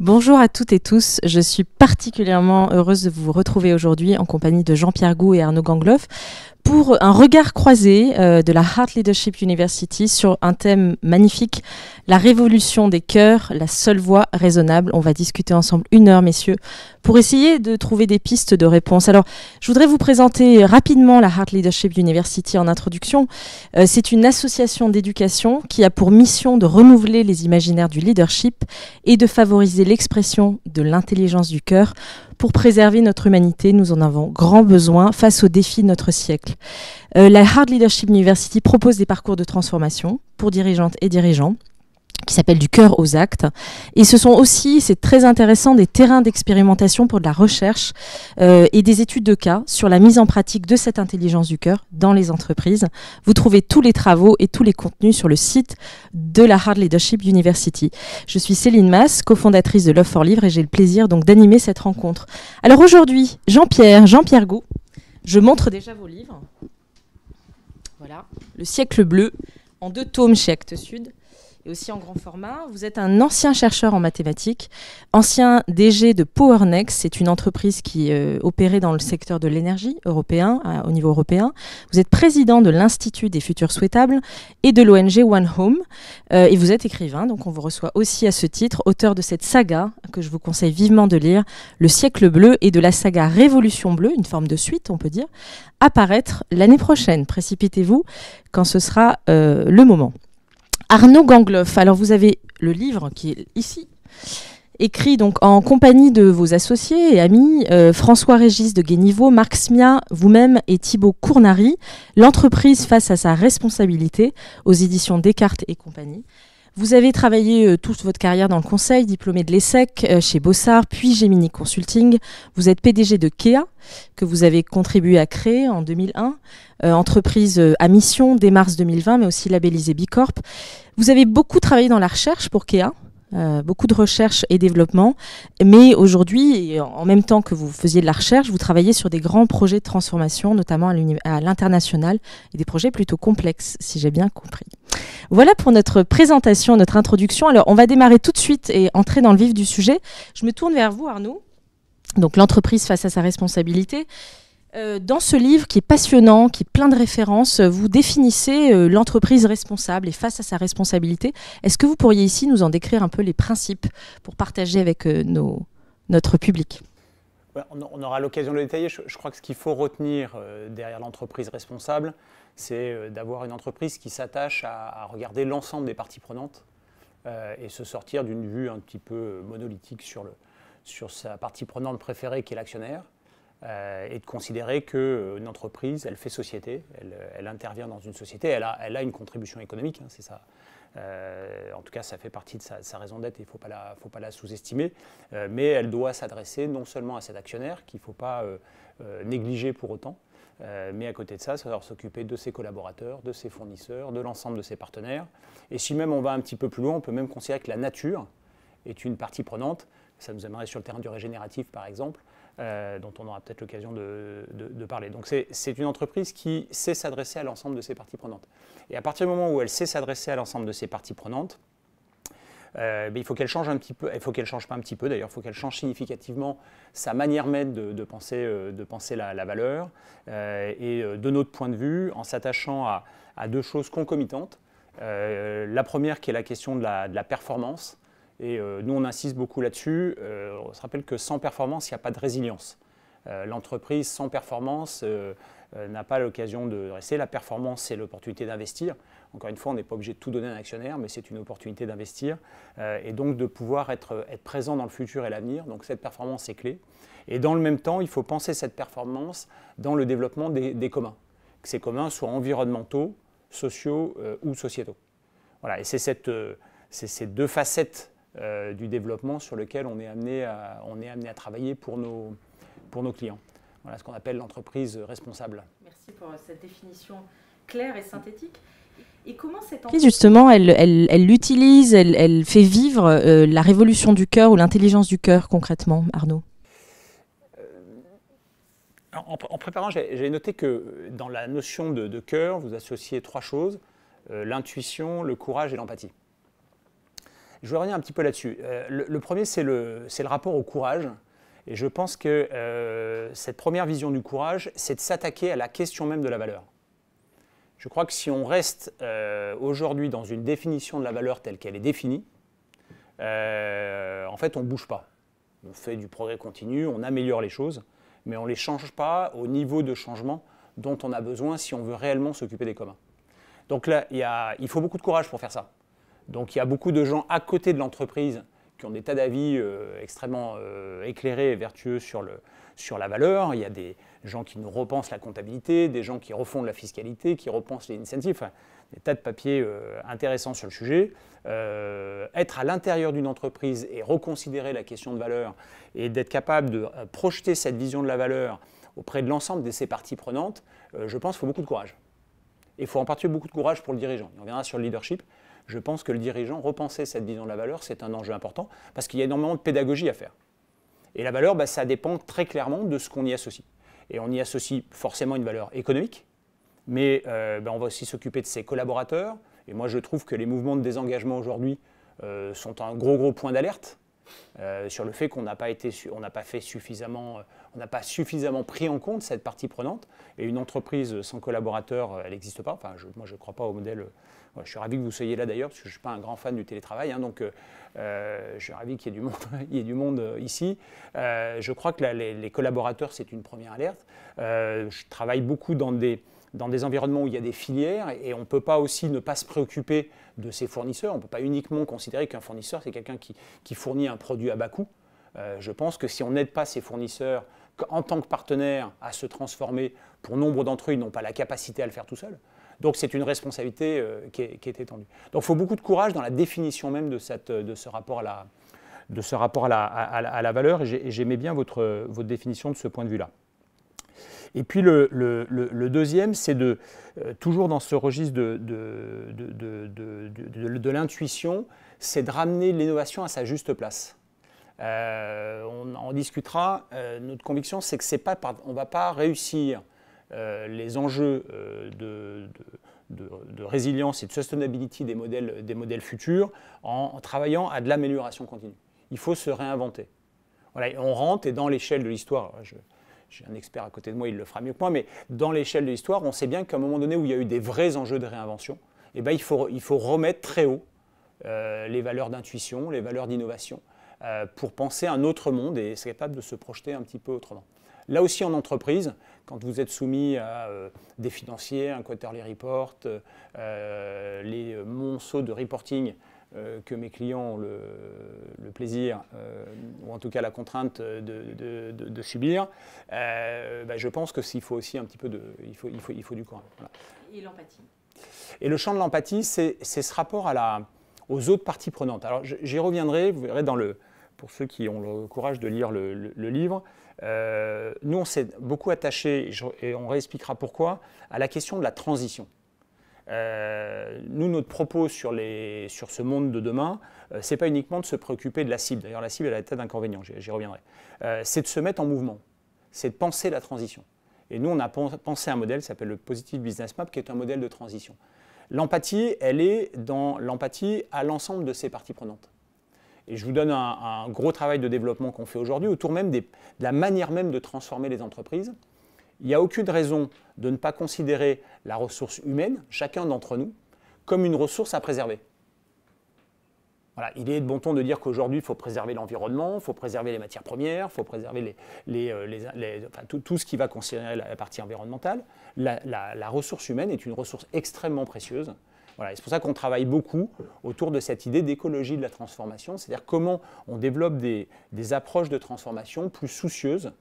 Bonjour à toutes et tous, je suis particulièrement heureuse de vous retrouver aujourd'hui en compagnie de Jean-Pierre Gou et Arnaud Gangloff pour un regard croisé euh, de la Heart Leadership University sur un thème magnifique, la révolution des cœurs, la seule voie raisonnable. On va discuter ensemble une heure, messieurs, pour essayer de trouver des pistes de réponse. Alors, je voudrais vous présenter rapidement la Heart Leadership University en introduction. Euh, c'est une association d'éducation qui a pour mission de renouveler les imaginaires du leadership et de favoriser l'expression de l'intelligence du cœur pour préserver notre humanité. Nous en avons grand besoin face aux défis de notre siècle. Euh, la Hard Leadership University propose des parcours de transformation pour dirigeantes et dirigeants qui s'appelle Du cœur aux actes. Et ce sont aussi, c'est très intéressant, des terrains d'expérimentation pour de la recherche euh, et des études de cas sur la mise en pratique de cette intelligence du cœur dans les entreprises. Vous trouvez tous les travaux et tous les contenus sur le site de la Hard Leadership University. Je suis Céline Mass, cofondatrice de Love for Livre et j'ai le plaisir donc d'animer cette rencontre. Alors aujourd'hui, Jean-Pierre, Jean-Pierre Gou, je montre déjà vos livres. Voilà, Le siècle bleu en deux tomes chez Actes Sud et aussi en grand format. Vous êtes un ancien chercheur en mathématiques, ancien DG de PowerNext, c'est une entreprise qui euh, opérait dans le secteur de l'énergie européen, au niveau européen. Vous êtes président de l'Institut des futurs souhaitables et de l'ONG One Home. Euh, et vous êtes écrivain, donc on vous reçoit aussi à ce titre, auteur de cette saga que je vous conseille vivement de lire, Le siècle bleu et de la saga Révolution bleue, une forme de suite, on peut dire, apparaître l'année prochaine. Précipitez-vous quand ce sera euh, le moment. Arnaud Gangloff, alors vous avez le livre qui est ici, écrit donc en compagnie de vos associés et amis euh, François Régis de Guéniveau, Marc Smia, vous-même et Thibaut Cournary, L'entreprise face à sa responsabilité aux éditions Descartes et compagnie. Vous avez travaillé euh, toute votre carrière dans le conseil, diplômé de l'ESSEC, euh, chez Bossard, puis Gemini Consulting. Vous êtes PDG de Kea, que vous avez contribué à créer en 2001, euh, entreprise à mission dès mars 2020, mais aussi labellisée Bicorp. Vous avez beaucoup travaillé dans la recherche pour Kea, euh, beaucoup de recherche et développement. Mais aujourd'hui, en même temps que vous faisiez de la recherche, vous travaillez sur des grands projets de transformation, notamment à l'international, et des projets plutôt complexes, si j'ai bien compris. Voilà pour notre présentation, notre introduction. Alors, on va démarrer tout de suite et entrer dans le vif du sujet. Je me tourne vers vous, Arnaud. Donc, l'entreprise face à sa responsabilité. Euh, dans ce livre qui est passionnant, qui est plein de références, euh, vous définissez euh, l'entreprise responsable et face à sa responsabilité. Est-ce que vous pourriez ici nous en décrire un peu les principes pour partager avec nos, notre public On aura l'occasion de le détailler. Je, crois que ce qu'il faut retenir derrière l'entreprise responsable, c'est d'avoir une entreprise qui s'attache à, regarder l'ensemble des parties prenantes et se sortir d'une vue un petit peu monolithique sur, le, sur sa partie prenante préférée qui est l'actionnaire euh, et de considérer qu'une euh, entreprise, elle fait société, euh, elle, intervient dans une société, elle a, une contribution économique, hein, c'est ça. en tout cas, ça fait partie de sa, raison d'être il ne faut pas la, sous-estimer. mais elle doit s'adresser non seulement à cet actionnaire, qu'il ne faut pas négliger pour autant, mais à côté de ça, ça doit s'occuper de ses collaborateurs, de ses fournisseurs, de l'ensemble de ses partenaires. Et si même on va un petit peu plus loin, on peut même considérer que la nature est une partie prenante. Ça nous amènerait sur le terrain du régénératif, par exemple, euh, dont on aura peut-être l'occasion de, parler. Donc c'est une entreprise qui sait s'adresser à l'ensemble de ses parties prenantes. Et à partir du moment où elle sait s'adresser à l'ensemble de ses parties prenantes, euh, ben, il faut qu'elle change un petit peu, il faut qu'elle change pas un petit peu d'ailleurs, il faut qu'elle change significativement sa manière même de, penser, euh, de penser la, valeur. et de notre point de vue, en s'attachant à, deux choses concomitantes. la première qui est la question de la performance. Et euh, nous, on insiste beaucoup là-dessus. Euh, on se rappelle que sans performance, il n'y a pas de résilience. Euh, l'entreprise sans performance n'a pas l'occasion de rester. La performance, c'est l'opportunité d'investir. Encore une fois, on n'est pas obligé de tout donner à un actionnaire, mais c'est une opportunité d'investir et donc de pouvoir être, être, présent dans le futur et l'avenir. Donc cette performance est clé. Et dans le même temps, il faut penser cette performance dans le développement des, communs, que ces communs soient environnementaux, sociaux ou sociétaux. Voilà, et c'est ces deux facettes euh, du développement sur lequel on est amené à, travailler pour nos, clients. Voilà ce qu'on appelle l'entreprise responsable. Merci pour euh, cette définition claire et synthétique. Et comment cette entreprise, justement, elle l'utilise, elle, fait vivre euh, la révolution du cœur ou l'intelligence du cœur concrètement, Arnaud en, préparant, j'ai noté que dans la notion de, cœur, vous associez trois choses, l'intuition, le courage et l'empathie. Je vais revenir un petit peu là-dessus. Euh, le, premier, c'est le, rapport au courage. Et je pense que euh, cette première vision du courage, c'est de s'attaquer à la question même de la valeur. Je crois que si on reste euh, aujourd'hui dans une définition de la valeur telle qu'elle est définie, en fait, on ne bouge pas. On fait du progrès continu, on améliore les choses, mais on ne les change pas au niveau de changement dont on a besoin si on veut réellement s'occuper des communs. Donc là, il faut beaucoup de courage pour faire ça. Donc il y a beaucoup de gens à côté de l'entreprise qui ont des tas d'avis euh, extrêmement euh, éclairés et vertueux sur, le, sur la valeur. Il y a des gens qui nous repensent la comptabilité, des gens qui refondent la fiscalité, qui repensent les incentives, des tas de papiers euh, intéressants sur le sujet. être à l'intérieur d'une entreprise et reconsidérer la question de valeur et d'être capable de projeter cette vision de la valeur auprès de l'ensemble de ses parties prenantes, je pense qu'il faut beaucoup de courage. Et il faut en particulier beaucoup de courage pour le dirigeant. On reviendra sur le leadership je pense que le dirigeant, repenser cette vision de la valeur, c'est un enjeu important parce qu'il y a énormément de pédagogie à faire. Et la valeur, bah, ça dépend très clairement de ce qu'on y associe. Et on y associe forcément une valeur économique, mais euh, bah, on va aussi s'occuper de ses collaborateurs. Et moi, je trouve que les mouvements de désengagement aujourd'hui euh, sont un gros, gros point d'alerte. Euh, sur le fait qu'on n'a pas été, pas fait suffisamment, on n'a pas suffisamment pris en compte cette partie prenante. Et une entreprise sans collaborateurs, elle n'existe pas. Enfin, je, moi, je ne crois pas au modèle je suis ravi que vous soyez là d'ailleurs, parce que je ne suis pas un grand fan du télétravail, hein, donc euh, euh, je suis ravi qu'il y ait du monde, il y du monde euh, ici. je crois que les, collaborateurs, c'est une première alerte. je travaille beaucoup dans des dans des environnements où il y a des filières et on ne peut pas aussi ne pas se préoccuper de ses fournisseurs. On ne peut pas uniquement considérer qu'un fournisseur, c'est quelqu'un qui, qui, fournit un produit à bas coût. je pense que si on n'aide pas ses fournisseurs en tant que partenaire à se transformer, pour nombre d'entre eux, ils n'ont pas la capacité à le faire tout seuls. Donc c'est une responsabilité euh, qui, est, étendue. Donc il faut beaucoup de courage dans la définition même de, euh, ce rapport à la, valeur, et j'aimais bien votre, votre définition de ce point de vue-là. Et puis le, deuxième, c'est de, euh, toujours dans ce registre de, l'intuition, c'est de ramener l'innovation à sa juste place. on en discutera. notre conviction, c'est que c'est pas, on ne va pas réussir euh, les enjeux euh, de, de, résilience et de sustainability des modèles, des modèles futurs en, travaillant à de l'amélioration continue. Il faut se réinventer. Voilà, on rentre et dans l'échelle de l'histoire, j'ai un expert à côté de moi, il le fera mieux que moi, mais dans l'échelle de l'histoire, on sait bien qu'à un moment donné où il y a eu des vrais enjeux de réinvention, eh ben, il, faut, il faut remettre très haut euh, les valeurs d'intuition, les valeurs d'innovation, pour penser à un autre monde et être capable de se projeter un petit peu autrement. Là aussi en entreprise, quand vous êtes soumis à euh, des financiers, un quarterly report, euh, les monceaux de reporting euh, que mes clients ont le, plaisir, ou en tout cas la contrainte de, subir, bah, je pense que s'il faut aussi un petit peu de... Il faut, il faut, il faut du courage. Et l'empathie. Et le champ de l'empathie, c'est ce rapport à la, aux autres parties prenantes. Alors j'y reviendrai, vous verrez dans le, pour ceux qui ont le courage de lire le livre, euh, nous, on s'est beaucoup attaché, et on réexpliquera pourquoi, à la question de la transition. Euh, nous, notre propos sur, les, sur, ce monde de demain, ce euh, c'est pas uniquement de se préoccuper de la cible. D'ailleurs, la cible, elle a tas d'inconvénients, j'y reviendrai. c'est de se mettre en mouvement, c'est de penser la transition. Et nous, on a pensé un modèle qui s'appelle le Positive Business Map, qui est un modèle de transition. L'empathie, elle est dans l'empathie à l'ensemble de ses parties prenantes. Et je vous donne un, gros travail de développement qu'on fait aujourd'hui autour même de la manière même de transformer les entreprises. Il n'y a aucune raison de ne pas considérer la ressource humaine, chacun d'entre nous, comme une ressource à préserver. il est de bon ton de dire qu'aujourd'hui, il faut préserver l'environnement, il faut préserver les matières premières, il faut préserver euh, tout, ce qui va considérer la, partie environnementale. la ressource humaine est une ressource extrêmement précieuse voilà, c'est pour ça qu'on travaille beaucoup autour de cette idée d'écologie de la transformation, c'est-à-dire comment on développe des, approches de transformation plus soucieuses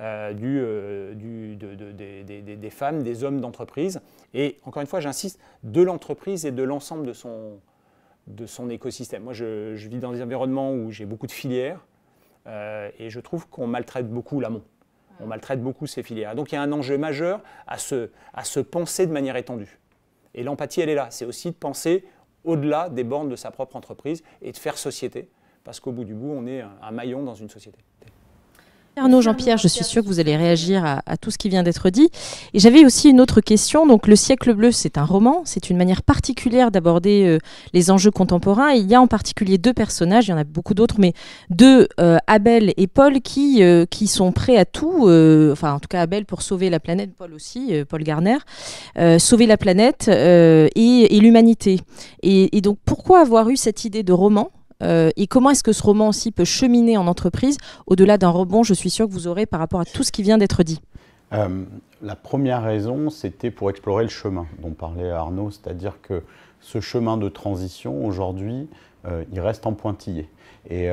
euh, euh, des femmes, des hommes d'entreprise, et encore une fois, j'insiste, de l'entreprise et de l'ensemble de son, écosystème. Moi, je, vis dans des environnements où j'ai beaucoup de filières, euh, et je trouve qu'on maltraite beaucoup l'amont. On maltraite beaucoup ces filières. Donc il y a un enjeu majeur à se penser de manière étendue. Et l'empathie, elle est là. C'est aussi de penser au-delà des bornes de sa propre entreprise et de faire société, parce qu'au bout du bout, on est un maillon dans une société. Arnaud, Jean-Pierre, je suis sûr que vous allez réagir à, tout ce qui vient d'être dit. Et j'avais aussi une autre question. Donc, Le siècle bleu, c'est un roman. C'est une manière particulière d'aborder euh, les enjeux contemporains. il y a en particulier deux personnages, il y en a beaucoup d'autres, mais deux, euh, Abel et Paul, qui, euh, qui sont prêts à tout. enfin, en tout cas, Abel pour sauver la planète, Paul aussi, Paul Garner, sauver la planète et, l'humanité. Et, et donc, pourquoi avoir eu cette idée de roman euh, et comment est-ce que ce roman aussi peut cheminer en entreprise au-delà d'un rebond, je suis sûr que vous aurez par rapport à tout ce qui vient d'être dit euh, La première raison, c'était pour explorer le chemin dont parlait Arnaud, c'est-à-dire que ce chemin de transition, aujourd'hui, euh, il reste en pointillé. Et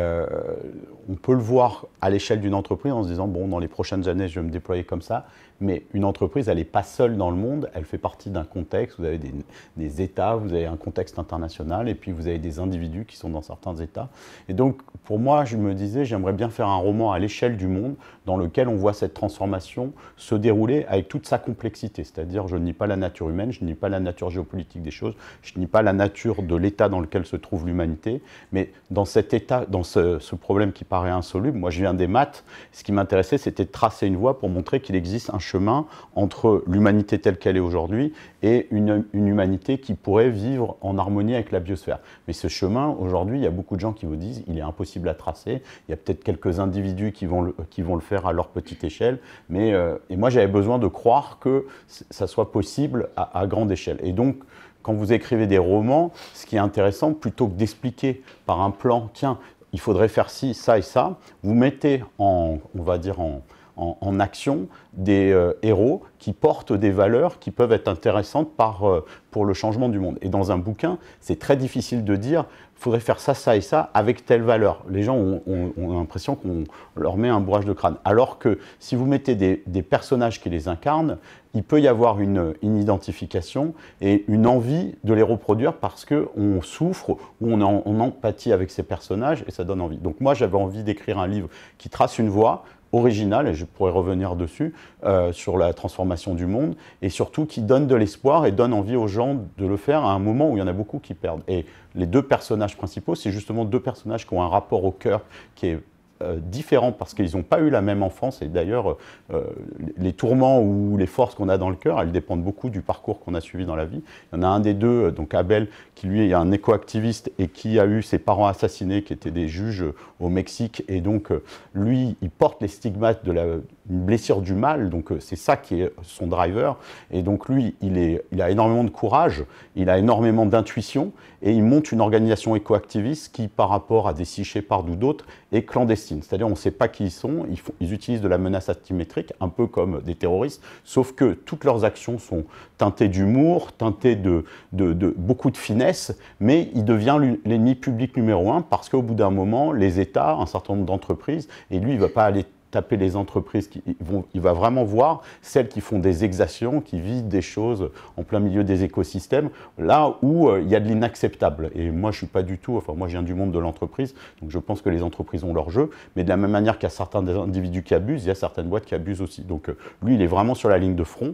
on peut le voir à l'échelle d'une entreprise en se disant, bon, dans les prochaines années, je vais me déployer comme ça. Mais une entreprise, elle n'est pas seule dans le monde, elle fait partie d'un contexte, vous avez des, des, États, vous avez un contexte international, et puis vous avez des individus qui sont dans certains États. Et donc, pour moi, je me disais, j'aimerais bien faire un roman à l'échelle du monde dans lequel on voit cette transformation se dérouler avec toute sa complexité. C'est-à-dire, je ne nie pas la nature humaine, je ne nie pas la nature géopolitique des choses, je ne nie pas la nature de l'état dans lequel se trouve l'humanité, mais dans cet état, dans ce, ce, problème qui paraît insoluble, moi je viens des maths, ce qui m'intéressait, c'était de tracer une voie pour montrer qu'il existe un chemin entre l'humanité telle qu'elle est aujourd'hui et une, une humanité qui pourrait vivre en harmonie avec la biosphère. Mais ce chemin, aujourd'hui, il y a beaucoup de gens qui vous disent, il est impossible à tracer, il y a peut-être quelques individus qui vont le, qui vont le faire à leur petite échelle. Mais, euh, et moi, j'avais besoin de croire que ça soit possible à, à grande échelle. Et donc, quand vous écrivez des romans, ce qui est intéressant, plutôt que d'expliquer par un plan, tiens, il faudrait faire ci, ça et ça, vous mettez en, on va dire en, en, action des euh, héros qui portent des valeurs qui peuvent être intéressantes par, euh, pour le changement du monde. Et dans un bouquin, c'est très difficile de dire il faudrait faire ça, ça et ça avec telle valeur. Les gens ont, l'impression qu'on leur met un bourrage de crâne. Alors que si vous mettez des, personnages qui les incarnent, il peut y avoir une, identification et une envie de les reproduire parce qu'on souffre ou on empathie avec ces personnages et ça donne envie. Donc moi j'avais envie d'écrire un livre qui trace une voie, original, et je pourrais revenir dessus, euh, sur la transformation du monde, et surtout qui donne de l'espoir et donne envie aux gens de le faire à un moment où il y en a beaucoup qui perdent. Et les deux personnages principaux, c'est justement deux personnages qui ont un rapport au cœur qui est euh, différents parce qu'ils n'ont pas eu la même enfance et d'ailleurs euh, les tourments ou les forces qu'on a dans le cœur, elles dépendent beaucoup du parcours qu'on a suivi dans la vie. Il y en a un des deux, euh, donc Abel, qui lui est un éco-activiste et qui a eu ses parents assassinés, qui étaient des juges au Mexique et donc lui, il porte les stigmates de la une blessure du mal, donc euh, c'est ça qui est son driver. Et donc lui, il, a énormément de courage, il a énormément d'intuition, et il monte une organisation éco-activiste qui, par rapport à des sichés par d'autres, est clandestine. C'est-à-dire on ne sait pas qui ils sont, ils, utilisent de la menace asymétrique, un peu comme des terroristes, sauf que toutes leurs actions sont teintées d'humour, teintées de, de beaucoup de finesse, mais il devient l'ennemi public numéro un parce qu'au bout d'un moment, les États, un certain nombre d'entreprises, et lui, il ne va pas aller les entreprises, qui vont, il va vraiment voir celles qui font des exactions, qui visent des choses en plein milieu des écosystèmes, là où euh, il y a de l'inacceptable. Et moi, je suis pas du tout, enfin moi je viens du monde de l'entreprise, donc je pense que les entreprises ont leur jeu, mais de la même manière qu'il y a certains individus qui abusent, il y a certaines boîtes qui abusent aussi. Donc euh, lui, il est vraiment sur la ligne de front,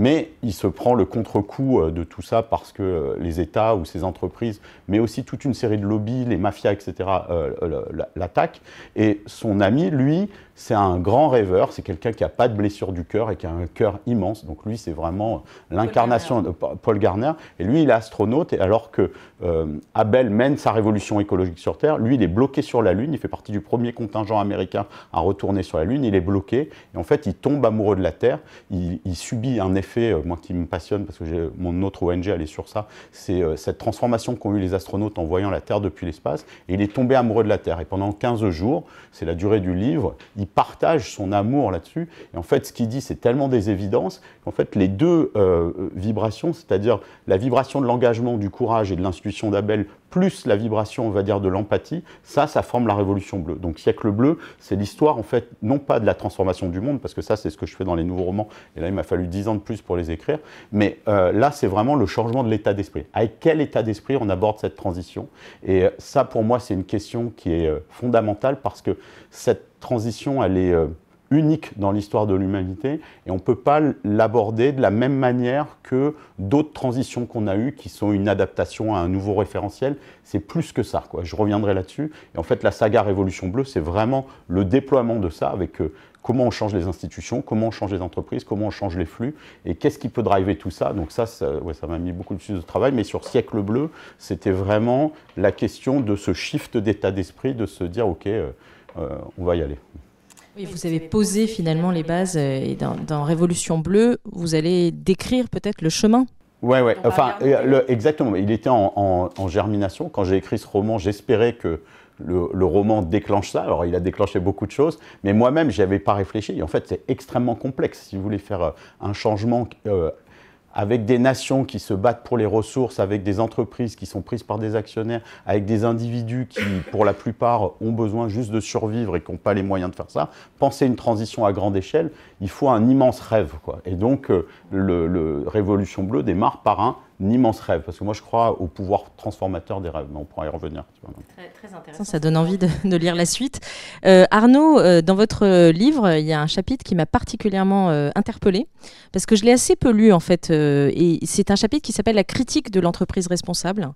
mais il se prend le contre-coup euh, de tout ça parce que euh, les États ou ces entreprises, mais aussi toute une série de lobbies, les mafias, etc., euh, l'attaquent. Et son ami, lui, c'est un grand rêveur, c'est quelqu'un qui n'a pas de blessure du cœur et qui a un cœur immense. Donc lui, c'est vraiment l'incarnation de Paul Garner. Et lui, il est astronaute, et alors que Abel mène sa révolution écologique sur Terre, lui, il est bloqué sur la Lune, il fait partie du premier contingent américain à retourner sur la Lune, il est bloqué, et en fait, il tombe amoureux de la Terre, il subit un effet euh, moi qui me passionne, parce que mon autre ONG, allé sur ça, c'est euh, cette transformation qu'ont eu les astronautes en voyant la Terre depuis l'espace. Et il est tombé amoureux de la Terre. Et pendant 15 jours, c'est la durée du livre, il partage son amour là-dessus. Et en fait, ce qu'il dit, c'est tellement des évidences qu'en fait, les deux euh, vibrations, c'est-à-dire la vibration de l'engagement, du courage et de l'institution d'Abel, plus la vibration, on va dire, de l'empathie, ça, ça forme la révolution bleue. Donc siècle bleu, c'est l'histoire, en fait, non pas de la transformation du monde, parce que ça, c'est ce que je fais dans les nouveaux romans, et là, il m'a fallu dix ans de plus pour les écrire, mais euh, là, c'est vraiment le changement de l'état d'esprit. Avec quel état d'esprit on aborde cette transition Et euh, ça, pour moi, c'est une question qui est euh, fondamentale, parce que cette transition, elle est unique dans l'histoire de l'humanité et on ne peut pas l'aborder de la même manière que d'autres transitions qu'on a eues qui sont une adaptation à un nouveau référentiel. C'est plus que ça, quoi. je reviendrai là-dessus. Et en fait, la saga Révolution Bleue, c'est vraiment le déploiement de ça avec euh, comment on change les institutions, comment on change les entreprises, comment on change les flux et qu'est-ce qui peut driver tout ça. Donc ça, ça m'a mis beaucoup de de travail, mais sur Siècle Bleu, c'était vraiment la question de ce shift d'état d'esprit, de se dire, OK, euh, euh, on va y aller vous avez posé finalement les bases euh, et dans, Révolution Bleue, vous allez décrire peut-être le chemin Ouais, ouais. Enfin, euh, le, exactement. Il était en, germination. Quand j'ai écrit ce roman, j'espérais que le, roman déclenche ça. Alors, il a déclenché beaucoup de choses, mais moi-même, je n'y avais pas réfléchi. en fait, c'est extrêmement complexe. Si vous voulez faire euh, un changement avec des nations qui se battent pour les ressources, avec des entreprises qui sont prises par des actionnaires, avec des individus qui, pour la plupart, ont besoin juste de survivre et qui n'ont pas les moyens de faire ça, penser une transition à grande échelle, il faut un immense rêve. Et donc, euh, le, Révolution Bleue démarre par un immense rêve, parce que moi je crois au pouvoir transformateur des rêves, mais on pourra y revenir. Très, intéressant. Ça, donne envie de, lire la suite. Euh, Arnaud, euh, dans votre euh, livre, il y a un chapitre qui m'a particulièrement interpellé, parce que je l'ai assez peu lu en fait, et c'est un chapitre qui s'appelle La critique de l'entreprise responsable,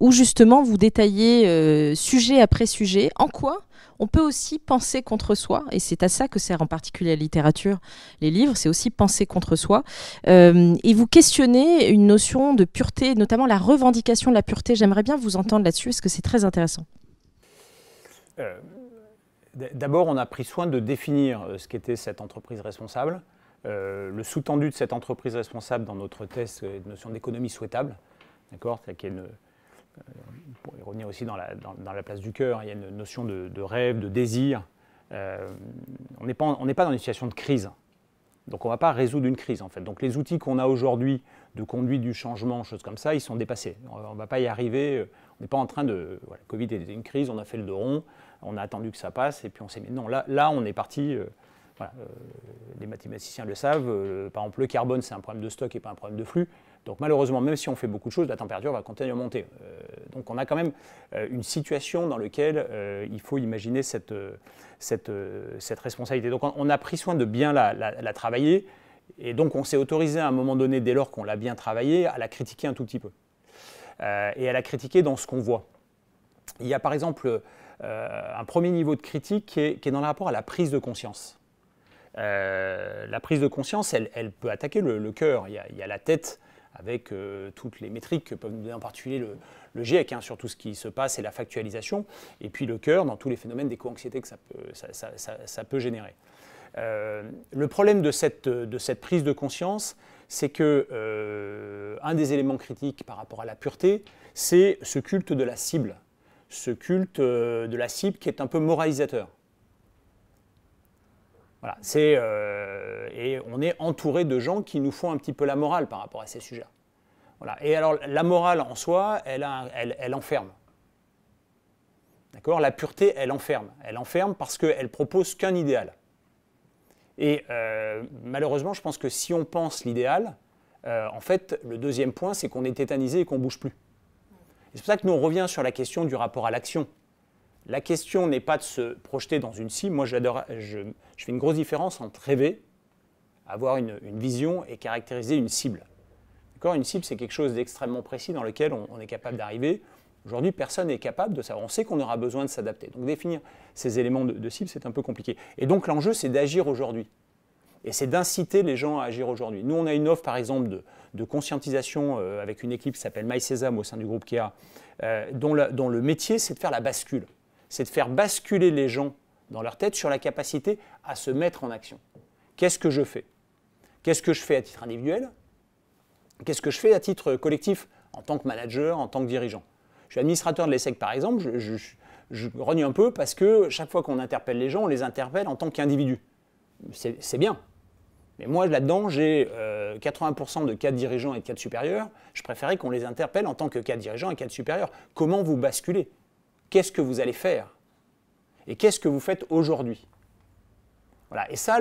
où justement vous détaillez sujet après sujet en quoi on peut aussi penser contre soi, et c'est à ça que sert en particulier la littérature, les livres, c'est aussi penser contre soi. Euh, et vous questionnez une notion de pureté, notamment la revendication de la pureté. J'aimerais bien vous entendre là-dessus, parce que c'est très intéressant. Euh, d'abord, on a pris soin de définir euh, ce qu'était cette entreprise responsable. le sous-tendu de cette entreprise responsable dans notre test est une notion d'économie souhaitable, d'accord, pour euh, y revenir aussi dans la, place du cœur, il y a une notion de, rêve, de désir. Euh, on n'est pas, dans une situation de crise. Donc on ne va pas résoudre une crise en fait. Donc les outils qu'on a aujourd'hui de conduite du changement, choses comme ça, ils sont dépassés. On ne va pas y arriver. On n'est pas en train de... Covid était une crise, on a fait le dos rond, on a attendu que ça passe et puis on s'est mis... Non, là, là on est parti... Euh, les mathématiciens le savent, par exemple le carbone c'est un problème de stock et pas un problème de flux. Donc malheureusement, même si on fait beaucoup de choses, la température va continuer à monter. Euh, donc on a quand même euh, une situation dans laquelle euh, il faut imaginer cette, responsabilité. Donc on a pris soin de bien la, travailler, et donc on s'est autorisé à un moment donné, dès lors qu'on l'a bien travaillé, à la critiquer un tout petit peu. et à la critiquer dans ce qu'on voit. Il y a par exemple un premier niveau de critique qui est, dans le rapport à la prise de conscience. la prise de conscience, elle, peut attaquer le, cœur. il y a, la tête avec euh, toutes les métriques que peuvent nous donner en particulier le, GIEC hein, sur tout ce qui se passe et la factualisation, et puis le cœur dans tous les phénomènes d'éco-anxiété que ça peut, générer. Euh, le problème de cette, prise de conscience, c'est que euh, un des éléments critiques par rapport à la pureté, c'est ce culte de la cible, ce culte de la cible qui est un peu moralisateur. Euh, et on est entouré de gens qui nous font un petit peu la morale par rapport à ces sujets. Voilà. Et alors, la morale en soi, elle, enferme. D'accord La pureté, elle enferme. Elle enferme parce qu'elle propose qu'un idéal. Et euh, malheureusement, je pense que si on pense l'idéal, euh, en fait, le deuxième point, c'est qu'on est tétanisé et qu'on ne bouge plus. C'est pour ça que nous, on revient sur la question du rapport à l'action. La question n'est pas de se projeter dans une cible. Moi, je, fais une grosse différence entre rêver, avoir une, vision et caractériser une cible. D'accord Une cible, c'est quelque chose d'extrêmement précis dans lequel on, est capable d'arriver. Aujourd'hui, personne n'est capable de savoir. On sait qu'on aura besoin de s'adapter. Donc, définir ces éléments de, cible, c'est un peu compliqué. Et donc, l'enjeu, c'est d'agir aujourd'hui. Et c'est d'inciter les gens à agir aujourd'hui. Nous, on a une offre, par exemple, de, conscientisation euh, avec une équipe qui s'appelle My au sein du groupe Kéa, euh, dont le métier, c'est de faire la bascule c'est de faire basculer les gens dans leur tête sur la capacité à se mettre en action. Qu'est-ce que je fais Qu'est-ce que je fais à titre individuel Qu'est-ce que je fais à titre collectif en tant que manager, en tant que dirigeant Je suis administrateur de l'ESSEC par exemple, je, je, un peu parce que chaque fois qu'on interpelle les gens, on les interpelle en tant qu'individu. C'est bien. Mais moi, là-dedans, j'ai 80% euh, de cas dirigeants et de cas supérieurs. Je préférais qu'on les interpelle en tant que cas dirigeants et cas supérieurs. Comment vous basculez qu'est-ce que vous allez faire et qu'est-ce que vous faites aujourd'hui. Voilà. Et ça,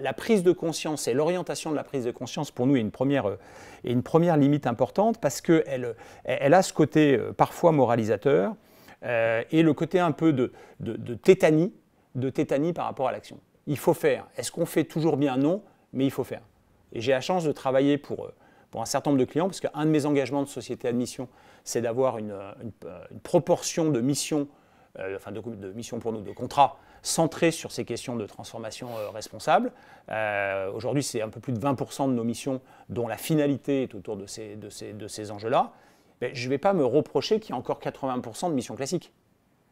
la, prise de conscience et l'orientation de la prise de conscience, pour nous, est une première, euh, une première limite importante parce qu'elle elle a ce côté euh, parfois moralisateur euh, et le côté un peu de, tétanie, de tétanie par rapport à l'action. Il faut faire. Est-ce qu'on fait toujours bien Non, mais il faut faire. Et j'ai la chance de travailler pour, pour un certain nombre de clients parce qu'un de mes engagements de société admission, c'est d'avoir euh, euh, une, proportion de missions, euh, enfin de, missions pour nous, de contrats centrés sur ces questions de transformation responsable. Aujourd'hui, c'est un peu plus de 20% de nos missions dont la finalité est autour de ces, de ces, de ces enjeux-là. je ne vais pas me reprocher qu'il y a encore 80% de missions classiques.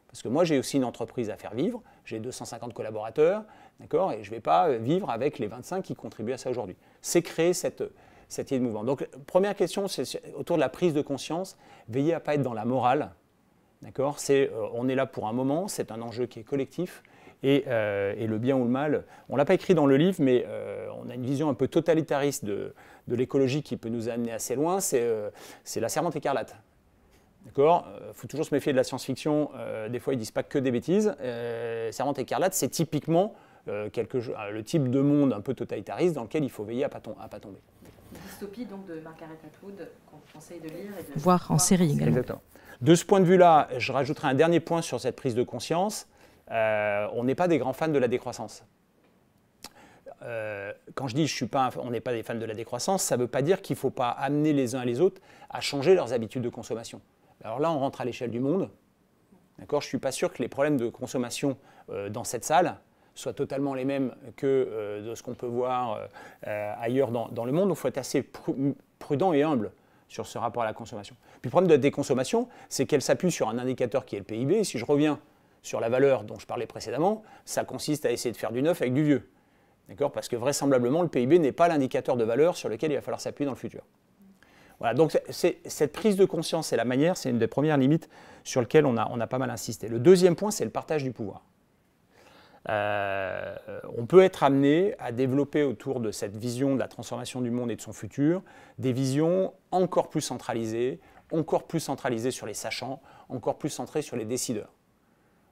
Parce que moi, j'ai aussi une entreprise à faire vivre, j'ai 250 collaborateurs, d'accord, et je ne vais pas vivre avec les 25 qui contribuent à ça aujourd'hui. C'est créer cette, mouvement. Donc, première question, c'est autour de la prise de conscience. Veillez à ne pas être dans la morale. D'accord C'est euh, On est là pour un moment, c'est un enjeu qui est collectif. Et, euh, et, le bien ou le mal, on ne l'a pas écrit dans le livre, mais euh, on a une vision un peu totalitariste de, de l'écologie qui peut nous amener assez loin, c'est la servante écarlate. D'accord Il faut toujours se méfier de la science-fiction, des fois ils disent pas que des bêtises. servante écarlate, c'est typiquement quelque, le type de monde un peu totalitariste dans lequel il faut veiller à ne à pas tomber. Dystopie donc de Margaret Atwood qu'on conseille de lire et de voir en série également. Exactement. De ce point de vue-là, je rajouterai un dernier point sur cette prise de conscience. Euh, on n'est pas des grands fans de la décroissance. Euh, quand je dis je suis pas, on n'est pas des fans de la décroissance, ça ne veut pas dire qu'il ne faut pas amener les uns et les autres à changer leurs habitudes de consommation. Alors là, on rentre à l'échelle du monde. je ne suis pas sûr que les problèmes de consommation euh, dans cette salle soient totalement les mêmes que euh, de ce qu'on peut voir euh, ailleurs dans, le monde. Donc il faut être assez prudent et humble sur ce rapport à la consommation. Puis le problème de la déconsommation, c'est qu'elle s'appuie sur un indicateur qui est le PIB. Si je reviens sur la valeur dont je parlais précédemment, ça consiste à essayer de faire du neuf avec du vieux. D'accord Parce que vraisemblablement, le PIB n'est pas l'indicateur de valeur sur lequel il va falloir s'appuyer dans le futur. Voilà, donc cette prise de conscience et la manière, c'est une des premières limites sur lesquelles on on a pas mal insisté. Le deuxième point, c'est le partage du pouvoir. Euh, on peut être amené à développer autour de cette vision de la transformation du monde et de son futur des visions encore plus centralisées, encore plus centralisées sur les sachants, encore plus centrées sur les décideurs.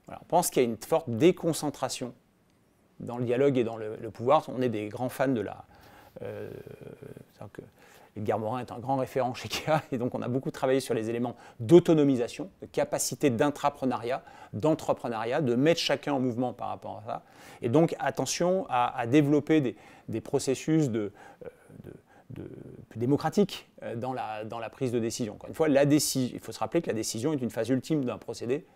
on pense qu'il y a une forte déconcentration dans le dialogue et dans le, pouvoir. On est des grands fans de la... Euh, Edgar Morin est un grand référent chez Kia et donc on a beaucoup travaillé sur les éléments d'autonomisation, de capacité d'intrapreneuriat, d'entrepreneuriat, de mettre chacun en mouvement par rapport à ça. Et donc attention à, développer des, processus euh, de, de plus démocratiques euh, dans la, dans la prise de décision. Encore une fois, la décision, il faut se rappeler que la décision est une phase ultime d'un procédé,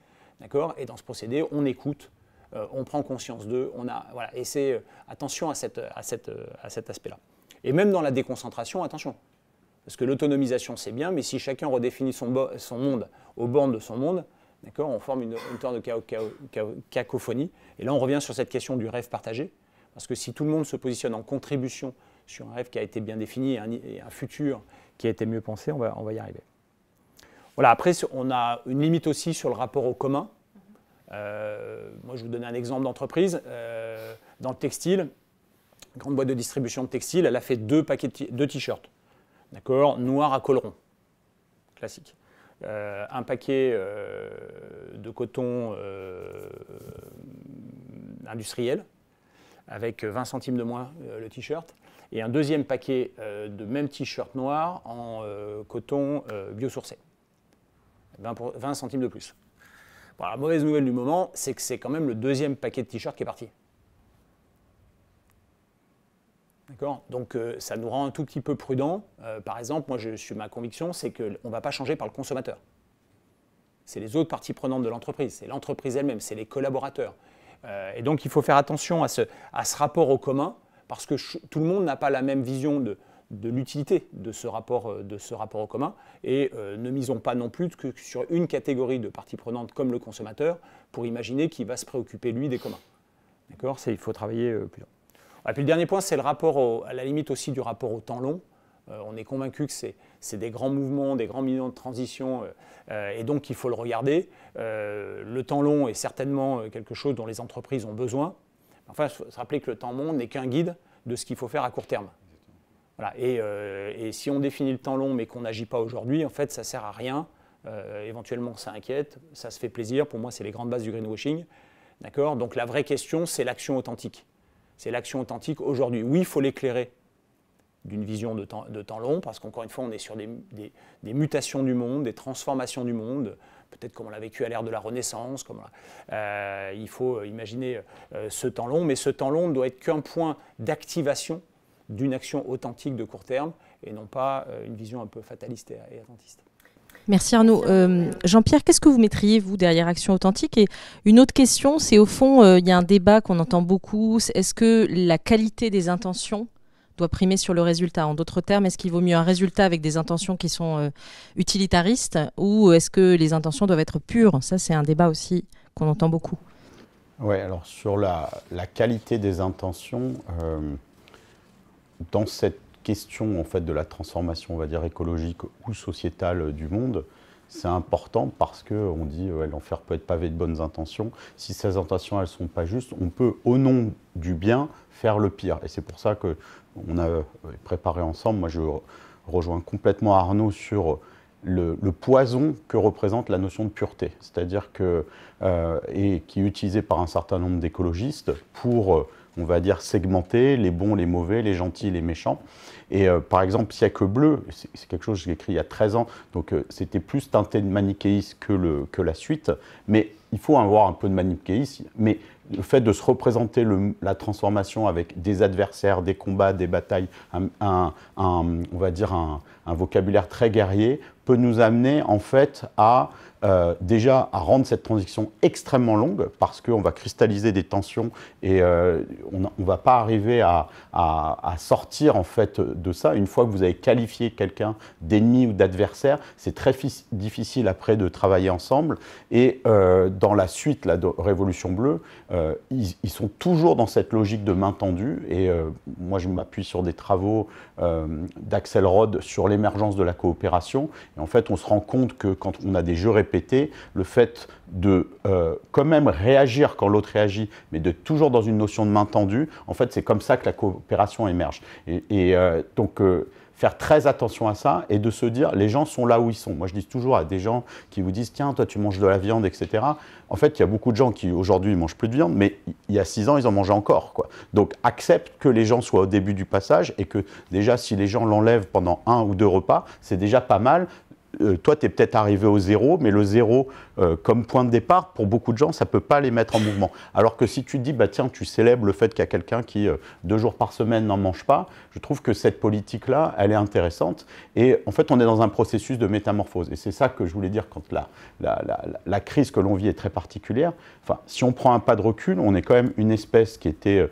d'accord Et dans ce procédé, on écoute, euh, on prend conscience d'eux, on a, voilà, et c'est attention à, à cet aspect-là. Et même dans la déconcentration, attention. Parce que l'autonomisation, c'est bien, mais si chacun redéfinit son, monde aux bornes de son monde, d'accord, on forme une, sorte de cacophonie. Et là, on revient sur cette question du rêve partagé. Parce que si tout le monde se positionne en contribution sur un rêve qui a été bien défini et un, futur qui a été mieux pensé, on va, y arriver. Voilà, après, on a une limite aussi sur le rapport au commun. Euh, moi, je vous donne un exemple d'entreprise. Euh, dans le textile, grande boîte de distribution de textile, elle a fait deux paquets de t-shirts, d'accord, noir à col rond, classique. Euh, un paquet euh, de coton euh, industriel avec 20 centimes de moins le t-shirt et un deuxième paquet de même t-shirt noir en coton biosourcé, 20, 20, centimes de plus. la mauvaise nouvelle du moment, c'est que c'est quand même le deuxième paquet de t shirts qui est parti. D'accord Donc euh, ça nous rend un tout petit peu prudent. Euh, par exemple, moi, je suis ma conviction, c'est qu'on ne va pas changer par le consommateur. C'est les autres parties prenantes de l'entreprise, c'est l'entreprise elle-même, c'est les collaborateurs. Euh, et donc il faut faire attention à ce, rapport au commun, parce que tout le monde n'a pas la même vision de, l'utilité de, ce rapport, de ce rapport au commun. Et ne misons pas non plus que sur une catégorie de parties prenantes comme le consommateur pour imaginer qu'il va se préoccuper, lui, des communs. D'accord Il faut travailler plus. loin. Et ah, puis le dernier point, c'est le rapport, à la limite aussi du rapport au temps long. Euh, on est convaincu que c'est des grands mouvements, des grands millions de transitions, euh, euh, et donc il faut le regarder. le temps long est certainement quelque chose dont les entreprises ont besoin. Enfin, il faut se rappeler que le temps long n'est qu'un guide de ce qu'il faut faire à court terme. Voilà. Et, et, si on définit le temps long mais qu'on n'agit pas aujourd'hui, en fait, ça ne sert à rien. éventuellement, ça inquiète, ça se fait plaisir. Pour moi, c'est les grandes bases du greenwashing. D'accord Donc la vraie question, c'est l'action authentique. C'est l'action authentique aujourd'hui. Oui, il faut l'éclairer d'une vision de temps, de temps, long, parce qu'encore une fois, on est sur des, mutations du monde, des transformations du monde, peut-être comme on l'a vécu à l'ère de la Renaissance. Comme euh, il faut imaginer euh, ce temps long, mais ce temps long ne doit être qu'un point d'activation d'une action authentique de court terme, et non pas euh, une vision un peu fataliste et attentiste. Merci Arnaud. Euh, Jean-Pierre, qu'est-ce que vous mettriez, vous, derrière Action Authentique Et une autre question, c'est au fond, euh, il y a un débat qu'on entend beaucoup. Est-ce que la qualité des intentions doit primer sur le résultat En d'autres termes, est-ce qu'il vaut mieux un résultat avec des intentions qui sont euh, utilitaristes ou est-ce que les intentions doivent être pures Ça, c'est un débat aussi qu'on entend beaucoup. Oui, alors sur la, qualité des intentions, dans cette question en fait de la transformation, on va dire écologique ou sociétale euh, du monde, c'est important parce que on dit que l'enfer peut être pavé de bonnes intentions. Si ces intentions elles sont pas justes, on peut au nom du bien faire le pire. Et c'est pour ça que on a euh, préparé ensemble. Moi, je rejoins complètement Arnaud sur le, poison que représente la notion de pureté, c'est-à-dire que euh, et qui est utilisé par un certain nombre d'écologistes pour, on va dire, segmenter les bons, les mauvais, les gentils, les méchants. Et euh, par exemple, Siècle bleu, c'est quelque chose que j'ai écrit il y a 13 ans, donc euh, c'était plus teinté de manichéisme que, le, que la suite, mais il faut avoir un peu de manichéisme, mais le fait de se représenter la transformation avec des adversaires, des combats, des batailles, on va dire un, un vocabulaire très guerrier, peut nous amener en fait à euh, déjà à rendre cette transition extrêmement longue parce qu'on va cristalliser des tensions et euh, on ne va pas arriver à, sortir en fait de ça. Une fois que vous avez qualifié quelqu'un d'ennemi ou d'adversaire, c'est très difficile après de travailler ensemble. Et euh, dans la suite, la Révolution bleue, ils, sont toujours dans cette logique de main tendue. Et moi, je m'appuie sur des travaux d'Axel sur l'émergence de la coopération. Et en fait, on se rend compte que quand on a des jeux le fait de euh, quand même réagir quand l'autre réagit, mais de toujours dans une notion de main tendue, en fait, c'est comme ça que la coopération émerge. Et, euh, donc, euh, faire très attention à ça et de se dire, les gens sont là où ils sont. Moi, je dis toujours à des gens qui vous disent, tiens, toi, tu manges de la viande, etc. En fait, il y a beaucoup de gens qui, aujourd'hui, ne mangent plus de viande, mais il y a six ans, ils en mangeaient encore. Donc, accepte que les gens soient au début du passage et que déjà, si les gens l'enlèvent pendant un ou deux repas, c'est déjà pas mal euh, toi, tu es peut-être arrivé au zéro, mais le zéro, euh, comme point de départ, pour beaucoup de gens, ça ne peut pas les mettre en mouvement. Alors que si tu dis, bah, tiens, tu célèbres le fait qu'il y a quelqu'un qui, euh, deux jours par semaine, n'en mange pas, je trouve que cette politique-là, elle est intéressante. Et en fait, on est dans un processus de métamorphose. Et c'est ça que je voulais dire quand la, crise que l'on vit est très particulière. Enfin, si on prend un pas de recul, on est quand même une espèce qui était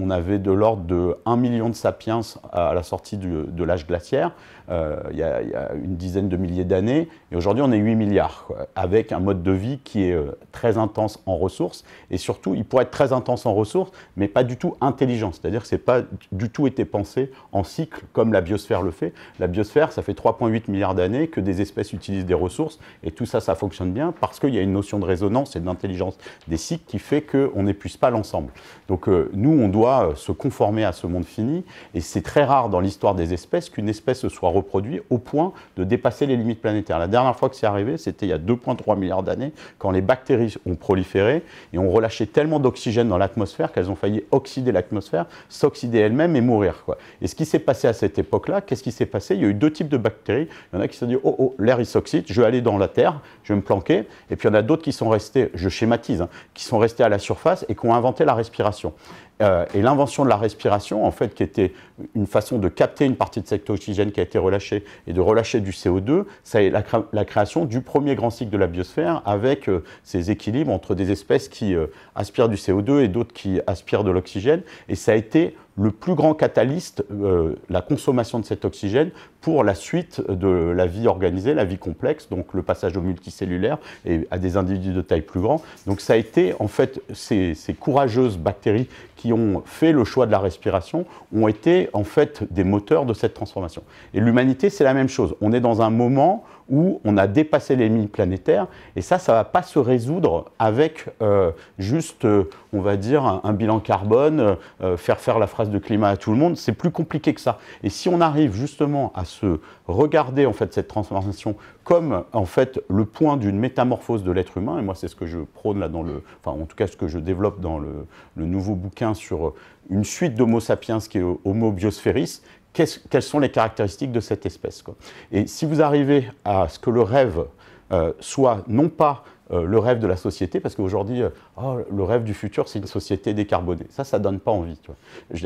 on avait de l'ordre de 1 million de sapiens à la sortie de l'âge glaciaire. Euh, il y, a, une dizaine de milliers d'années. Et aujourd'hui, on est 8 milliards, avec un mode de vie qui est euh, très intense en ressources. Et surtout, il pourrait être très intense en ressources, mais pas du tout intelligent. C'est-à-dire que ce n'est pas du tout été pensé en cycle comme la biosphère le fait. La biosphère, ça fait 3,8 milliards d'années que des espèces utilisent des ressources. Et tout ça, ça fonctionne bien parce qu'il y a une notion de résonance et d'intelligence des cycles qui fait qu'on n'épuise pas l'ensemble. Donc euh, nous, on doit se conformer à ce monde fini. Et c'est très rare dans l'histoire des espèces qu'une espèce soit reproduit au point de dépasser les limites planétaires. La dernière fois que c'est arrivé, c'était il y a 2,3 milliards d'années, quand les bactéries ont proliféré et ont relâché tellement d'oxygène dans l'atmosphère qu'elles ont failli oxyder l'atmosphère, s'oxyder elles-mêmes et mourir. Et ce qui s'est passé à cette époque-là, qu'est-ce qui s'est passé Il y a eu deux types de bactéries. Il y en a qui se sont dit Oh, oh l'air il s'oxyde, je vais aller dans la terre, je vais me planquer. Et puis il y en a d'autres qui sont restés, je schématise, hein, qui sont restés à la surface et qui ont inventé la respiration. Euh, et l'invention de la respiration, en fait, qui était une façon de capter une partie de cet oxygène qui a été relâché et de relâcher du CO2, ça est la, création du premier grand cycle de la biosphère avec euh, ces équilibres entre des espèces qui euh, aspirent du CO2 et d'autres qui aspirent de l'oxygène. Et ça a été le plus grand catalyste, euh, la consommation de cet oxygène, pour la suite de la vie organisée, la vie complexe, donc le passage au multicellulaire et à des individus de taille plus grande. Donc ça a été, en fait, ces courageuses bactéries qui ont fait le choix de la respiration ont été, en fait, des moteurs de cette transformation. Et l'humanité, c'est la même chose. On est dans un moment où on a dépassé les limites planétaires. Et ça, ça ne va pas se résoudre avec euh, juste, euh, on va dire, un, bilan carbone, euh, faire faire la phrase de climat à tout le monde. C'est plus compliqué que ça. Et si on arrive justement à se regarder en fait cette transformation comme en fait le point d'une métamorphose de l'être humain, et moi c'est ce que je prône là dans le, enfin en tout cas ce que je développe dans le, nouveau bouquin sur une suite d'Homo sapiens qui est Homo biospheris, quelles sont les caractéristiques de cette espèce. Et si vous arrivez à ce que le rêve euh, soit non pas euh, le rêve de la société, parce qu'aujourd'hui, euh, oh, le rêve du futur, c'est une société décarbonée. Ça, ça donne pas envie.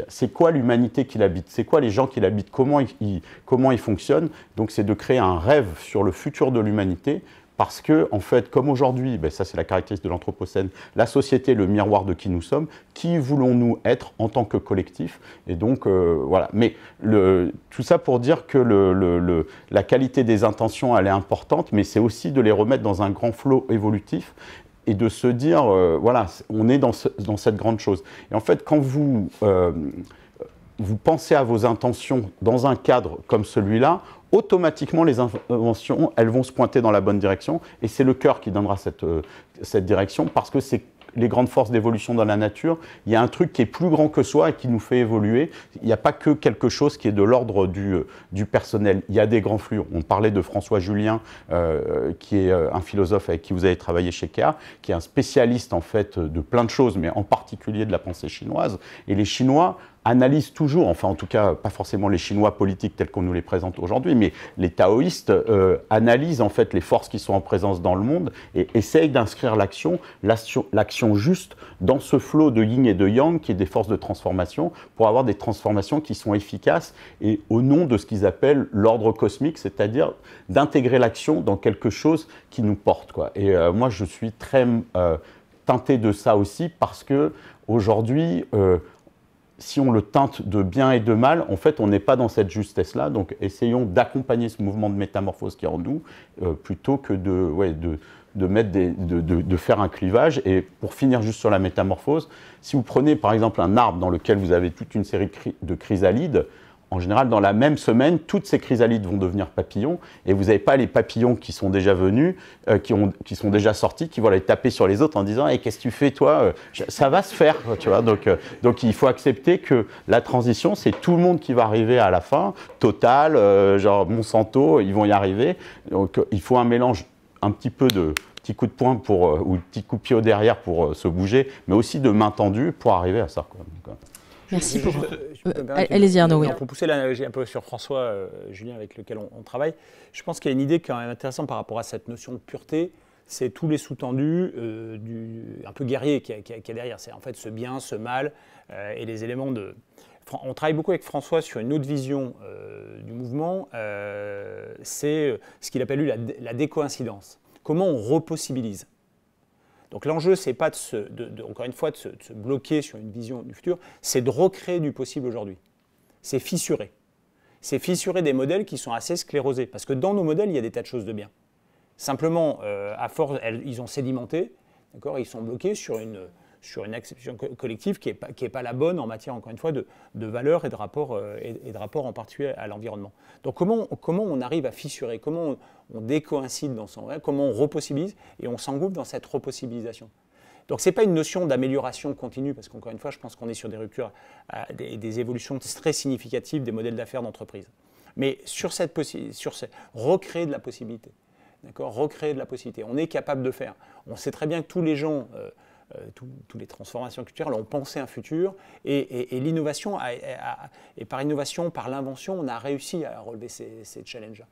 C'est quoi l'humanité qui l'habite C'est quoi les gens qui l'habitent comment ils fonctionnent Donc, c'est de créer un rêve sur le futur de l'humanité parce que, en fait, comme aujourd'hui, ben, ça c'est la caractéristique de l'Anthropocène, la société, le miroir de qui nous sommes, qui voulons-nous être en tant que collectif Et donc, euh, voilà. Mais tout ça pour dire que la qualité des intentions, elle est importante, mais c'est aussi de les remettre dans un grand flot évolutif et de se dire, euh, voilà, on est dans, cette grande chose. Et en fait, quand vous... Euh, vous pensez à vos intentions dans un cadre comme celui-là, automatiquement les inventions, elles vont se pointer dans la bonne direction. Et c'est le cœur qui donnera cette, euh, cette direction parce que c'est les grandes forces d'évolution dans la nature, il y a un truc qui est plus grand que soi et qui nous fait évoluer. Il n'y a pas que quelque chose qui est de l'ordre du, euh, du, personnel. Il y a des grands flux. On parlait de François Julien, euh, qui est un philosophe avec qui vous avez travaillé chez K, qui est un spécialiste en fait de plein de choses, mais en particulier de la pensée chinoise. Et les Chinois Analyse toujours, enfin en tout cas pas forcément les Chinois politiques tels qu'on nous les présente aujourd'hui, mais les taoïstes euh, analysent en fait les forces qui sont en présence dans le monde et essayent d'inscrire l'action, l'action juste dans ce flot de yin et de yang qui est des forces de transformation pour avoir des transformations qui sont efficaces et au nom de ce qu'ils appellent l'ordre cosmique, c'est-à-dire d'intégrer l'action dans quelque chose qui nous porte. Quoi. Et euh, moi je suis très euh, teinté de ça aussi parce que aujourd'hui euh, si on le teinte de bien et de mal, en fait, on n'est pas dans cette justesse-là. Donc, essayons d'accompagner ce mouvement de métamorphose qui est en nous, euh, plutôt que de, de, faire un clivage. Et pour finir juste sur la métamorphose, si vous prenez par exemple un arbre dans lequel vous avez toute une série de chrysalides, en général, dans la même semaine, toutes ces chrysalides vont devenir papillons, et vous n'avez pas les papillons qui sont déjà venus, euh, qui, sont déjà sortis, qui vont aller taper sur les autres en disant Et qu'est-ce que tu fais, toi euh, Ça va se faire, tu vois. Euh, donc, il faut accepter que la transition, c'est tout le monde qui va arriver à la fin. Total, genre Monsanto, ils vont y arriver. Donc, il faut un mélange un petit peu de petits coups de poing pour, ou petits coup de pied au derrière pour se bouger, mais aussi de main tendue pour arriver à ça. Quoi. Merci pour. Euh, allez-y, Arnaud. Pour pousser l'analogie un peu sur François, euh, Julien, avec lequel on, travaille, je pense qu'il y a une idée quand même intéressante par rapport à cette notion de pureté c'est tous les sous-tendus euh, un peu guerrier qui y, a derrière. C'est en fait ce bien, ce mal et les éléments de. On travaille beaucoup avec François sur une autre vision du mouvement, c'est ce qu'il appelle la décoïncidence. Comment on repossibilise donc l'enjeu, c'est pas de se, encore une fois de se, bloquer sur une vision du futur, c'est de recréer du possible aujourd'hui. C'est fissurer. C'est fissurer des modèles qui sont assez sclérosés, parce que dans nos modèles, il y a des tas de choses de bien. Simplement, euh, à force, ils ont sédimenté, ils sont bloqués sur une sur une acception collective qui n'est pas, pas, la bonne en matière, encore une fois, de, de valeurs et de euh, et, de rapport en particulier à l'environnement. Donc comment, comment on arrive à fissurer, comment on, décoïncide dans son comment on repossibilise et on s'engouffre dans cette repossibilisation. Donc ce n'est pas une notion d'amélioration continue, parce qu'encore une fois, je pense qu'on est sur des ruptures, euh, des, évolutions très significatives des modèles d'affaires d'entreprise. Mais sur cette sur cette, recréer de la possibilité. D'accord Recréer de la possibilité. On est capable de faire. On sait très bien que tous les gens... Euh, euh, toutes les transformations culturelles ont pensé un futur. Et, l'innovation, et par innovation, par l'invention, on a réussi à relever ces, ces challenges.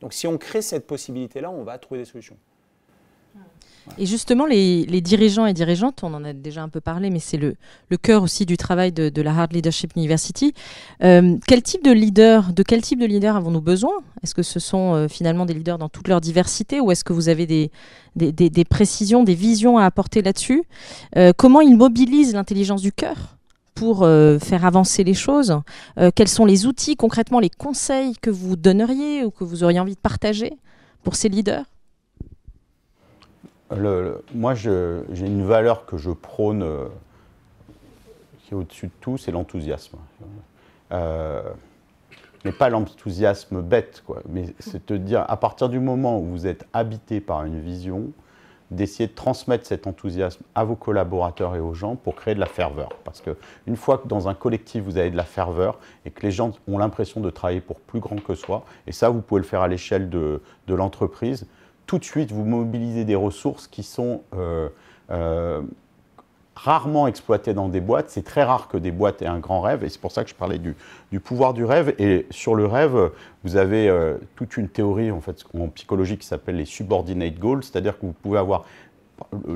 Donc si on crée cette possibilité-là, on va trouver des solutions. Et justement, les, dirigeants et dirigeantes, on en a déjà un peu parlé, mais c'est le, cœur aussi du travail de, la Hard Leadership University. Euh, quel type de de quel type de leader avons-nous besoin Est-ce que ce sont euh, finalement des leaders dans toute leur diversité ou est-ce que vous avez des, précisions, des visions à apporter là-dessus euh, Comment ils mobilisent l'intelligence du cœur pour faire avancer les choses Quels sont les outils, concrètement, les conseils que vous donneriez ou que vous auriez envie de partager pour ces leaders moi, j'ai une valeur que je prône euh, qui est au-dessus de tout, c'est l'enthousiasme. Euh, mais pas l'enthousiasme bête, Mais c'est te dire, à partir du moment où vous êtes habité par une vision, d'essayer de transmettre cet enthousiasme à vos collaborateurs et aux gens pour créer de la ferveur. Parce que une fois que dans un collectif vous avez de la ferveur et que les gens ont l'impression de travailler pour plus grand que soi, et ça vous pouvez le faire à l'échelle de l'entreprise, tout de suite, vous mobilisez des ressources qui sont euh, euh, rarement exploitées dans des boîtes. C'est très rare que des boîtes aient un grand rêve, et c'est pour ça que je parlais du, pouvoir du rêve. Et sur le rêve, vous avez euh, toute une théorie en, fait, en psychologie qui s'appelle les subordinate goals, c'est-à-dire que vous pouvez avoir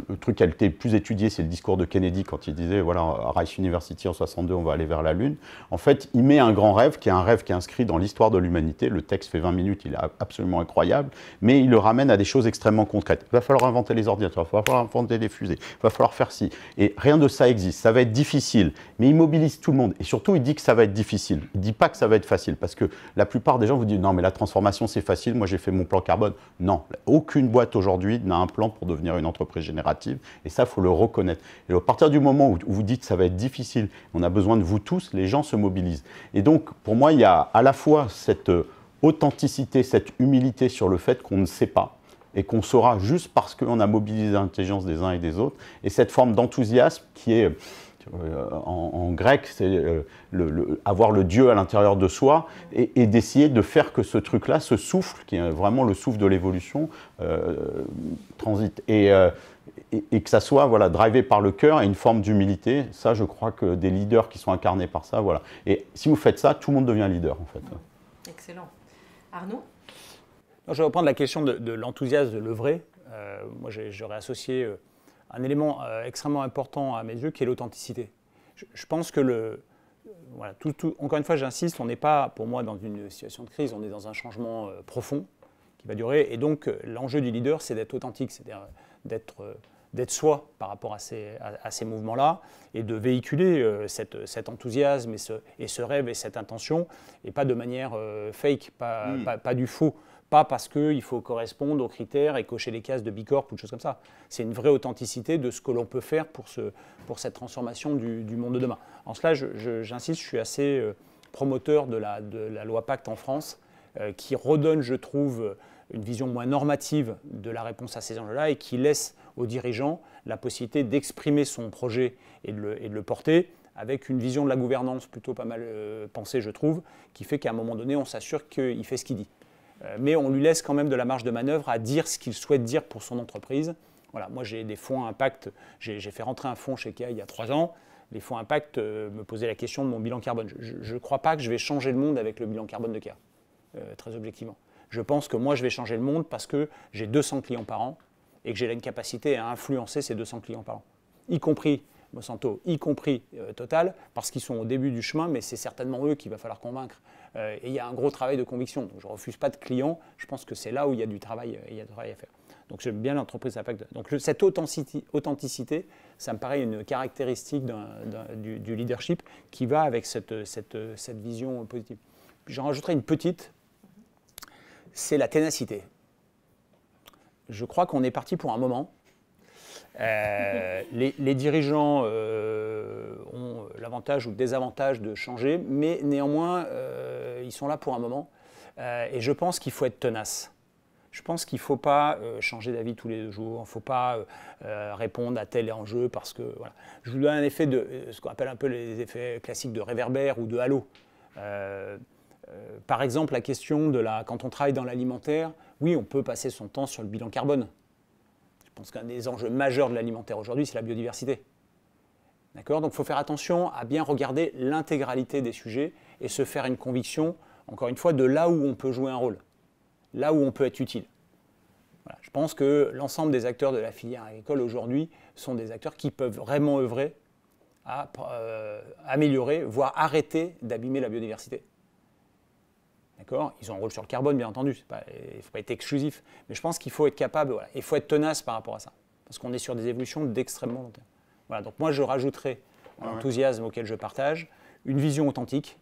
le, truc qui a été plus étudié, c'est le discours de Kennedy quand il disait voilà, à Rice University en 62, on va aller vers la Lune. En fait, il met un grand rêve qui est un rêve qui est inscrit dans l'histoire de l'humanité. Le texte fait 20 minutes, il est absolument incroyable, mais il le ramène à des choses extrêmement concrètes. Il va falloir inventer les ordinateurs, il va falloir inventer les fusées, il va falloir faire ci. Et rien de ça existe. Ça va être difficile, mais il mobilise tout le monde. Et surtout, il dit que ça va être difficile. Il ne dit pas que ça va être facile, parce que la plupart des gens vous disent non, mais la transformation, c'est facile, moi j'ai fait mon plan carbone. Non, aucune boîte aujourd'hui n'a un plan pour devenir une entreprise Régénérative, Et ça, il faut le reconnaître. Et à partir du moment où vous dites que ça va être difficile, on a besoin de vous tous, les gens se mobilisent. Et donc, pour moi, il y a à la fois cette euh, authenticité, cette humilité sur le fait qu'on ne sait pas et qu'on saura juste parce qu'on a mobilisé l'intelligence des uns et des autres, et cette forme d'enthousiasme qui est euh, en, grec, c'est euh, le, avoir le Dieu à l'intérieur de soi et, d'essayer de faire que ce truc-là, ce souffle, qui est vraiment le souffle de l'évolution, euh, transite. Et, et, que ça soit voilà, drivé par le cœur et une forme d'humilité. Ça, je crois que des leaders qui sont incarnés par ça, voilà. Et si vous faites ça, tout le monde devient leader, en fait. Excellent. Arnaud Je vais reprendre la question de, l'enthousiasme de vrai moi, j'aurais associé un élément euh, extrêmement important à mes yeux qui est l'authenticité. Je, pense que le, euh, encore une fois, j'insiste, on n'est pas, pour moi, dans une situation de crise, on est dans un changement euh, profond qui va durer. Et donc, l'enjeu du leader, c'est d'être authentique, c'est-à-dire d'être soi par rapport à ces, à, ces mouvements-là et de véhiculer cet enthousiasme et ce, rêve et cette intention, et pas de manière fake, hmm. pas, du faux. Pas parce qu'il faut correspondre aux critères et cocher les cases de Bicorp ou de choses comme ça. C'est une vraie authenticité de ce que l'on peut faire pour, cette transformation du, monde de demain. En cela, j'insiste, je, suis assez euh, promoteur de la, loi Pacte en France, euh, qui redonne, je trouve, une vision moins normative de la réponse à ces enjeux-là et qui laisse aux dirigeants la possibilité d'exprimer son projet et de, le, porter avec une vision de la gouvernance plutôt pas mal euh, pensée, je trouve, qui fait qu'à un moment donné, on s'assure qu'il fait ce qu'il dit. Euh, mais on lui laisse quand même de la marge de manœuvre à dire ce qu'il souhaite dire pour son entreprise. Voilà, moi j'ai des fonds impact, j'ai fait rentrer un fonds chez Kia il y a trois ans. Les fonds impact euh, me posaient la question de mon bilan carbone. Je ne crois pas que je vais changer le monde avec le bilan carbone de Kia, euh, très objectivement. Je pense que moi je vais changer le monde parce que j'ai 200 clients par an et que j'ai la capacité à influencer ces 200 clients par an, y compris Monsanto, y compris Total, parce qu'ils sont au début du chemin, mais c'est certainement eux qu'il va falloir convaincre. Euh, et il y a un gros travail de conviction. je ne refuse pas de clients. Je pense que c'est là où il y a du travail, euh, il y a travail à faire. Donc j'aime bien l'entreprise Impact. Donc cette authenticité, ça me paraît une caractéristique du, leadership qui va avec cette, cette vision positive. J'en rajouterai une petite, c'est la ténacité. Je crois qu'on est parti pour un moment euh, les, dirigeants euh, ont l'avantage ou le désavantage de changer, mais néanmoins, euh, ils sont là pour un moment. et je pense qu'il faut être tenace. Je pense qu'il ne faut pas changer d'avis tous les jours, il ne faut pas répondre à tel enjeu parce que. Voilà. Je vous donne un effet de ce qu'on appelle un peu les effets classiques de réverbère ou de halo. par exemple, la question de la. Quand on travaille dans l'alimentaire, oui, on peut passer son temps sur le bilan carbone. Je pense qu'un des enjeux majeurs de l'alimentaire aujourd'hui, c'est la biodiversité. D'accord Donc il faut faire attention à bien regarder l'intégralité des sujets et se faire une conviction, encore une fois, de là où on peut jouer un rôle, là où on peut être utile. Je pense que l'ensemble des acteurs de la filière agricole aujourd'hui sont des acteurs qui peuvent vraiment œuvrer à euh, améliorer, voire arrêter d'abîmer la biodiversité. Ils ont un rôle sur le carbone, bien entendu. il ne faut pas être exclusif. Mais je pense qu'il faut être capable, il faut être tenace par rapport à ça. Parce qu'on est sur des évolutions d'extrêmement long terme. donc moi, je rajouterai à l'enthousiasme ah auquel je partage, une vision authentique,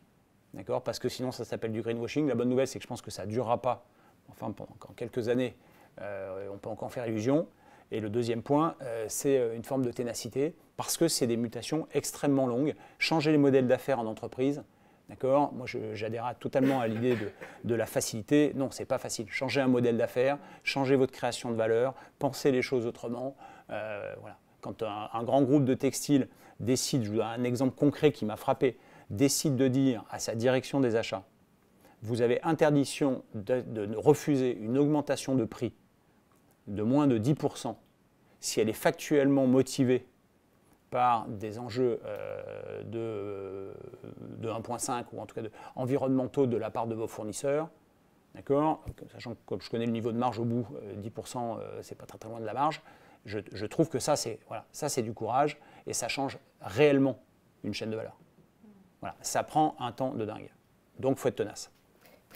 d'accord Parce que sinon, ça s'appelle du greenwashing. La bonne nouvelle, c'est que je pense que ça ne durera pas. Enfin, pendant quelques années, euh, on peut encore faire illusion. Et le deuxième point, euh, c'est euh, une forme de ténacité, parce que c'est des mutations extrêmement longues. Changer les modèles d'affaires en entreprise, D'accord Moi, j'adhère totalement à l'idée de, la facilité. Non, ce n'est pas facile. Changer un modèle d'affaires, changer votre création de valeur, pensez les choses autrement. Euh, voilà. Quand un, grand groupe de textiles décide, je vous donne un exemple concret qui m'a frappé, décide de dire à sa direction des achats, vous avez interdiction de refuser une augmentation de prix de moins de 10% si elle est factuellement motivée par des enjeux euh, de, 1.5 ou en tout cas de, environnementaux de la part de vos fournisseurs. D'accord Sachant que comme je connais le niveau de marge au bout, 10%, euh, euh, c'est pas très, très loin de la marge. Je, je trouve que ça, c'est voilà, ça c'est du courage et ça change réellement une chaîne de valeur. Voilà, ça prend un temps de dingue. Donc, faut être tenace.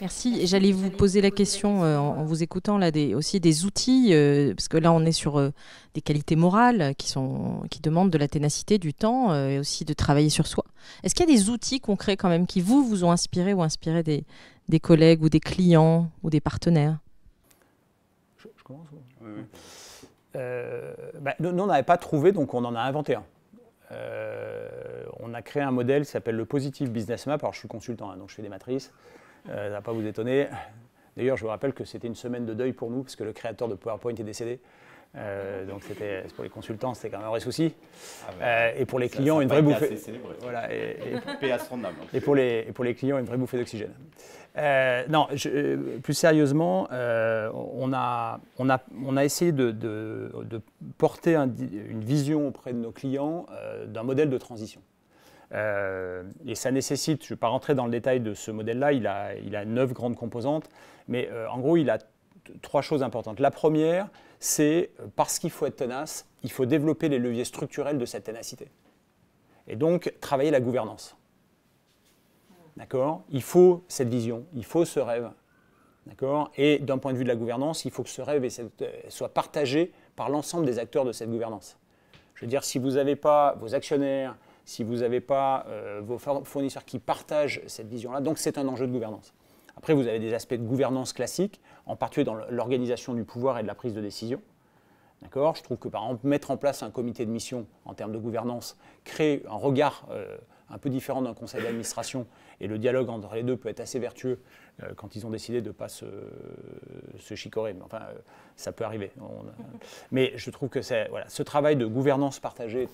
Merci. J'allais vous poser la question euh, en vous écoutant là aussi des outils euh, parce que là on est sur euh, des qualités morales qui qui demandent de la ténacité, du temps et aussi de travailler sur soi. Est-ce qu'il y a des outils concrets quand même qui vous vous ont inspiré ou inspiré des, collègues ou des clients ou des partenaires je, commence. Bah, nous, on n'avait pas trouvé donc on en a inventé un. on a créé un modèle qui s'appelle le Positive Business Map. Alors je suis consultant hein, donc je fais des matrices. Euh, ça ne va pas vous étonner. D'ailleurs, je vous rappelle que c'était une semaine de deuil pour nous, parce que le créateur de PowerPoint est décédé. Euh, donc pour les consultants, c'était quand même un vrai souci. Ah euh, et pour les clients, une vraie bouffée. Voilà, et, pour les, clients, une vraie bouffée d'oxygène. non, plus sérieusement, on a, essayé de, porter une vision auprès de nos clients d'un modèle de transition. Euh, et ça nécessite, je ne vais pas rentrer dans le détail de ce modèle-là, il a, il a neuf grandes composantes, mais euh, en gros, il a trois choses importantes. La première, c'est euh, parce qu'il faut être tenace, il faut développer les leviers structurels de cette ténacité. Et donc, travailler la gouvernance. D'accord Il faut cette vision, il faut ce rêve. D'accord Et d'un point de vue de la gouvernance, il faut que ce rêve soit partagé par l'ensemble des acteurs de cette gouvernance. Je veux dire, si vous n'avez pas vos actionnaires, si vous n'avez pas euh, vos fournisseurs qui partagent cette vision-là. Donc c'est un enjeu de gouvernance. Après, vous avez des aspects de gouvernance classiques, en particulier dans l'organisation du pouvoir et de la prise de décision. D'accord Je trouve que par exemple, mettre en place un comité de mission en termes de gouvernance crée un regard euh, un peu différent d'un conseil d'administration et le dialogue entre les deux peut être assez vertueux euh, quand ils ont décidé de ne pas se, chicorer. Mais enfin, euh, ça peut arriver. mais je trouve que voilà, ce travail de gouvernance partagée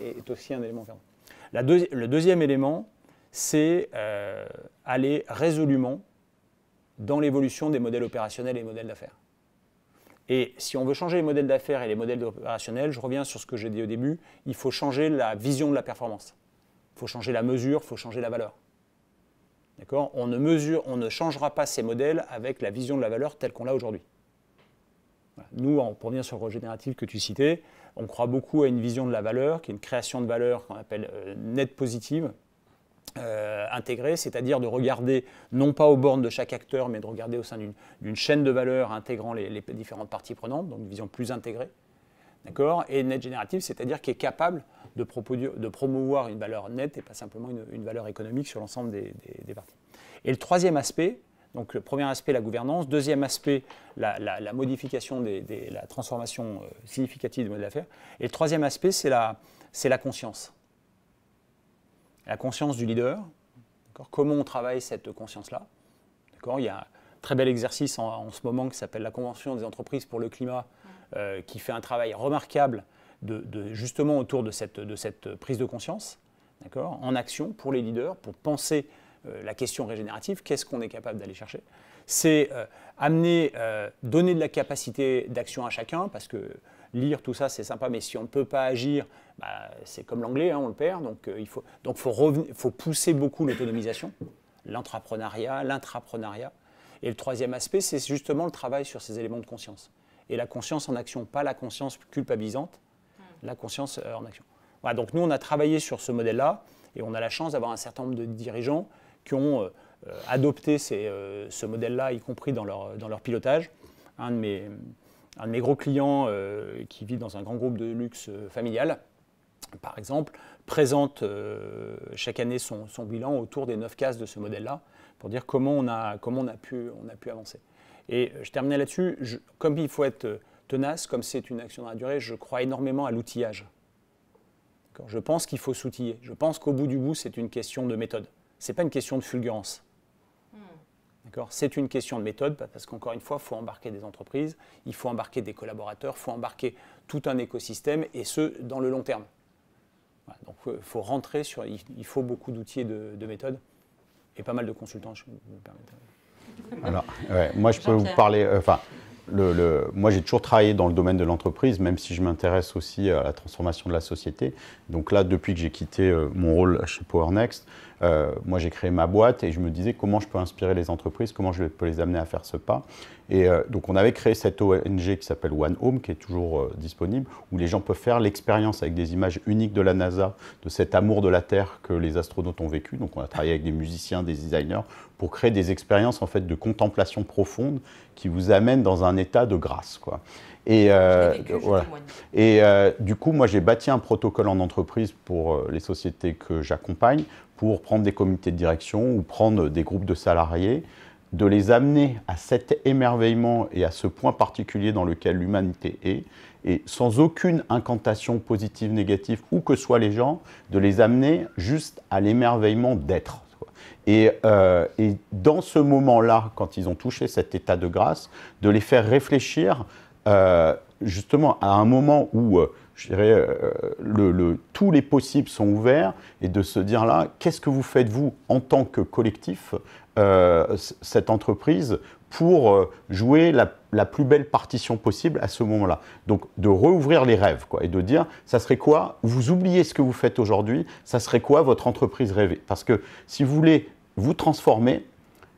est, aussi un élément important. le deuxième élément, c'est euh, aller résolument dans l'évolution des modèles opérationnels et modèles d'affaires. Et si on veut changer les modèles d'affaires et les modèles opérationnels, je reviens sur ce que j'ai dit au début, il faut changer la vision de la performance. Il faut changer la mesure, il faut changer la valeur. D'accord on, ne mesure, on ne changera pas ces modèles avec la vision de la valeur telle qu'on l'a aujourd'hui. Nous, pour venir sur le régénératif que tu citais, on croit beaucoup à une vision de la valeur, qui est une création de valeur qu'on appelle euh, nette positive, euh, intégrée, c'est-à-dire de regarder non pas aux bornes de chaque acteur, mais de regarder au sein d'une chaîne de valeur intégrant les, différentes parties prenantes, donc une vision plus intégrée. D'accord Et net générative, c'est-à-dire qui est capable de, promouvoir une valeur nette et pas simplement une, valeur économique sur l'ensemble des, parties. Et le troisième aspect, donc le premier aspect, la gouvernance, deuxième aspect, la, modification, des, la transformation euh, significative du modèle d'affaires, et le troisième aspect, c'est la, conscience. La conscience du leader, comment on travaille cette conscience-là. Il y a un très bel exercice en, ce moment qui s'appelle la Convention des entreprises pour le climat, euh, qui fait un travail remarquable justement autour de cette, prise de conscience, en action pour les leaders, pour penser euh, la question régénérative, qu'est-ce qu'on est capable d'aller chercher. C'est euh, amener, euh, donner de la capacité d'action à chacun, parce que lire tout ça c'est sympa, mais si on ne peut pas agir, bah, c'est comme l'anglais, hein, on le perd. Donc il faut, faut pousser beaucoup l'autonomisation, l'entrepreneuriat, l'intrapreneuriat. Et le troisième aspect, c'est justement le travail sur ces éléments de conscience. Et la conscience en action, pas la conscience culpabilisante, la conscience euh, en action. Voilà, donc nous, on a travaillé sur ce modèle-là et on a la chance d'avoir un certain nombre de dirigeants qui ont euh, euh, adopté ce modèle-là, y compris dans leur, dans leur pilotage. Un de mes, un de mes gros clients qui vit dans un grand groupe de luxe familial, par exemple, présente chaque année son, bilan autour des neuf cases de ce modèle-là pour dire comment on a, comment on a, pu, on a pu avancer. Et je terminais là-dessus, comme il faut être tenace, comme c'est une action dans la durée, je crois énormément à l'outillage. Je pense qu'il faut s'outiller. Je pense qu'au bout du bout, c'est une question de méthode. Ce n'est pas une question de fulgurance. Hmm. C'est une question de méthode, parce qu'encore une fois, il faut embarquer des entreprises, il faut embarquer des collaborateurs, il faut embarquer tout un écosystème, et ce, dans le long terme. donc il euh, faut rentrer sur... Il faut beaucoup d'outils et de, méthodes, et pas mal de consultants, je vous permets. Alors, moi, je peux vous parler... Euh, enfin, moi, j'ai toujours travaillé dans le domaine de l'entreprise, même si je m'intéresse aussi à la transformation de la société. Donc là, depuis que j'ai quitté euh, mon rôle chez PowerNext, euh, moi, j'ai créé ma boîte et je me disais comment je peux inspirer les entreprises, comment je peux les amener à faire ce pas. Et euh, donc, on avait créé cette ONG qui s'appelle One Home, qui est toujours euh, disponible, où les gens peuvent faire l'expérience avec des images uniques de la NASA, de cet amour de la Terre que les astronautes ont vécu. Donc, on a travaillé avec des musiciens, des designers, pour créer des expériences en fait de contemplation profonde qui vous amènent dans un état de grâce, quoi. Et, voilà. et du coup, moi, j'ai bâti un protocole en entreprise pour les sociétés que j'accompagne pour prendre des comités de direction ou prendre des groupes de salariés, de les amener à cet émerveillement et à ce point particulier dans lequel l'humanité est, et sans aucune incantation positive, négative, où que soient les gens, de les amener juste à l'émerveillement d'être. Euh, et, dans ce moment-là, quand ils ont touché cet état de grâce, de les faire réfléchir euh, justement à un moment où euh, je dirais, euh, le, tous les possibles sont ouverts et de se dire là, qu'est-ce que vous faites vous en tant que collectif, euh, cette entreprise, pour euh, jouer la, la, plus belle partition possible à ce moment-là. Donc de rouvrir les rêves quoi, et de dire, ça serait quoi Vous oubliez ce que vous faites aujourd'hui, ça serait quoi votre entreprise rêvée Parce que si vous voulez vous transformer,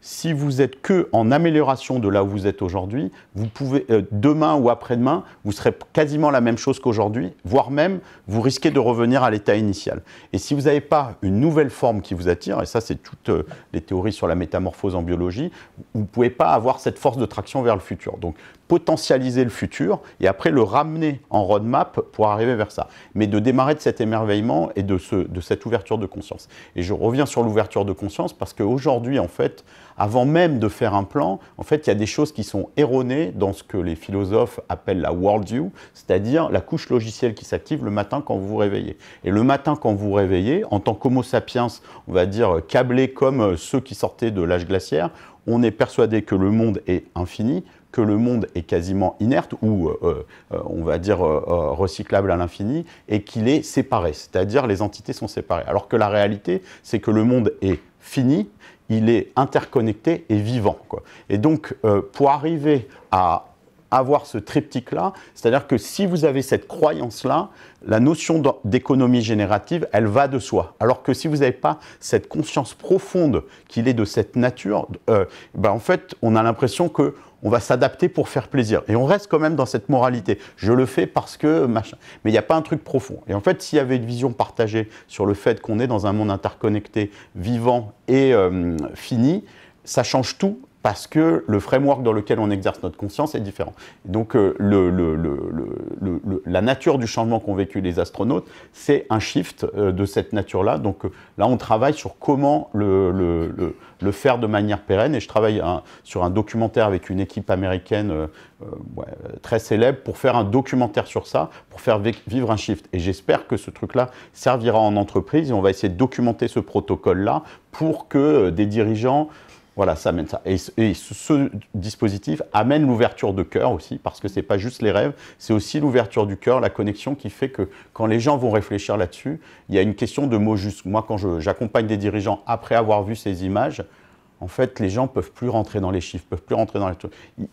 si vous êtes que en amélioration de là où vous êtes aujourd'hui, vous pouvez euh, demain ou après-demain, vous serez quasiment la même chose qu'aujourd'hui, voire même vous risquez de revenir à l'état initial. Et si vous n'avez pas une nouvelle forme qui vous attire, et ça c'est toutes euh, les théories sur la métamorphose en biologie, vous ne pouvez pas avoir cette force de traction vers le futur. Donc potentialiser le futur et après le ramener en roadmap pour arriver vers ça. Mais de démarrer de cet émerveillement et de, ce, de cette ouverture de conscience. Et je reviens sur l'ouverture de conscience parce qu'aujourd'hui, en fait, avant même de faire un plan, en fait, il y a des choses qui sont erronées dans ce que les philosophes appellent la worldview, c'est-à-dire la couche logicielle qui s'active le matin quand vous vous réveillez. Et le matin quand vous vous réveillez, en tant qu'homo sapiens, on va dire câblé comme euh, ceux qui sortaient de l'âge glaciaire, on est persuadé que le monde est infini, que le monde est quasiment inerte ou euh, euh, on va dire recyclable à l'infini et qu'il est séparé, c'est-à-dire les entités sont séparées. Alors que la réalité, c'est que le monde est fini, il est interconnecté et vivant. Et donc, euh, pour arriver à avoir ce triptyque-là. C'est-à-dire que si vous avez cette croyance-là, la notion d'économie générative, elle va de soi. Alors que si vous n'avez pas cette conscience profonde qu'il est de cette nature, euh, ben en fait, on a l'impression que on va s'adapter pour faire plaisir. Et on reste quand même dans cette moralité. Je le fais parce que machin. Mais il n'y a pas un truc profond. Et en fait, s'il y avait une vision partagée sur le fait qu'on est dans un monde interconnecté, vivant et euh, fini, ça change tout parce que le framework dans lequel on exerce notre conscience est différent. Donc euh, le, la nature du changement qu'ont vécu les astronautes, c'est un shift euh, de cette nature-là. Donc euh, là, on travaille sur comment le, faire de manière pérenne. Et je travaille sur un documentaire avec une équipe américaine très célèbre pour faire un documentaire sur ça, pour faire vivre un shift. Et j'espère que ce truc-là servira en entreprise et on va essayer de documenter ce protocole-là pour que des dirigeants... Voilà, ça amène ça. Et, ce, dispositif amène l'ouverture de cœur aussi, parce que ce n'est pas juste les rêves, c'est aussi l'ouverture du cœur, la connexion qui fait que quand les gens vont réfléchir là-dessus, il y a une question de mots Juste Moi, quand j'accompagne des dirigeants après avoir vu ces images, en fait, les gens peuvent plus rentrer dans les chiffres, peuvent plus rentrer dans les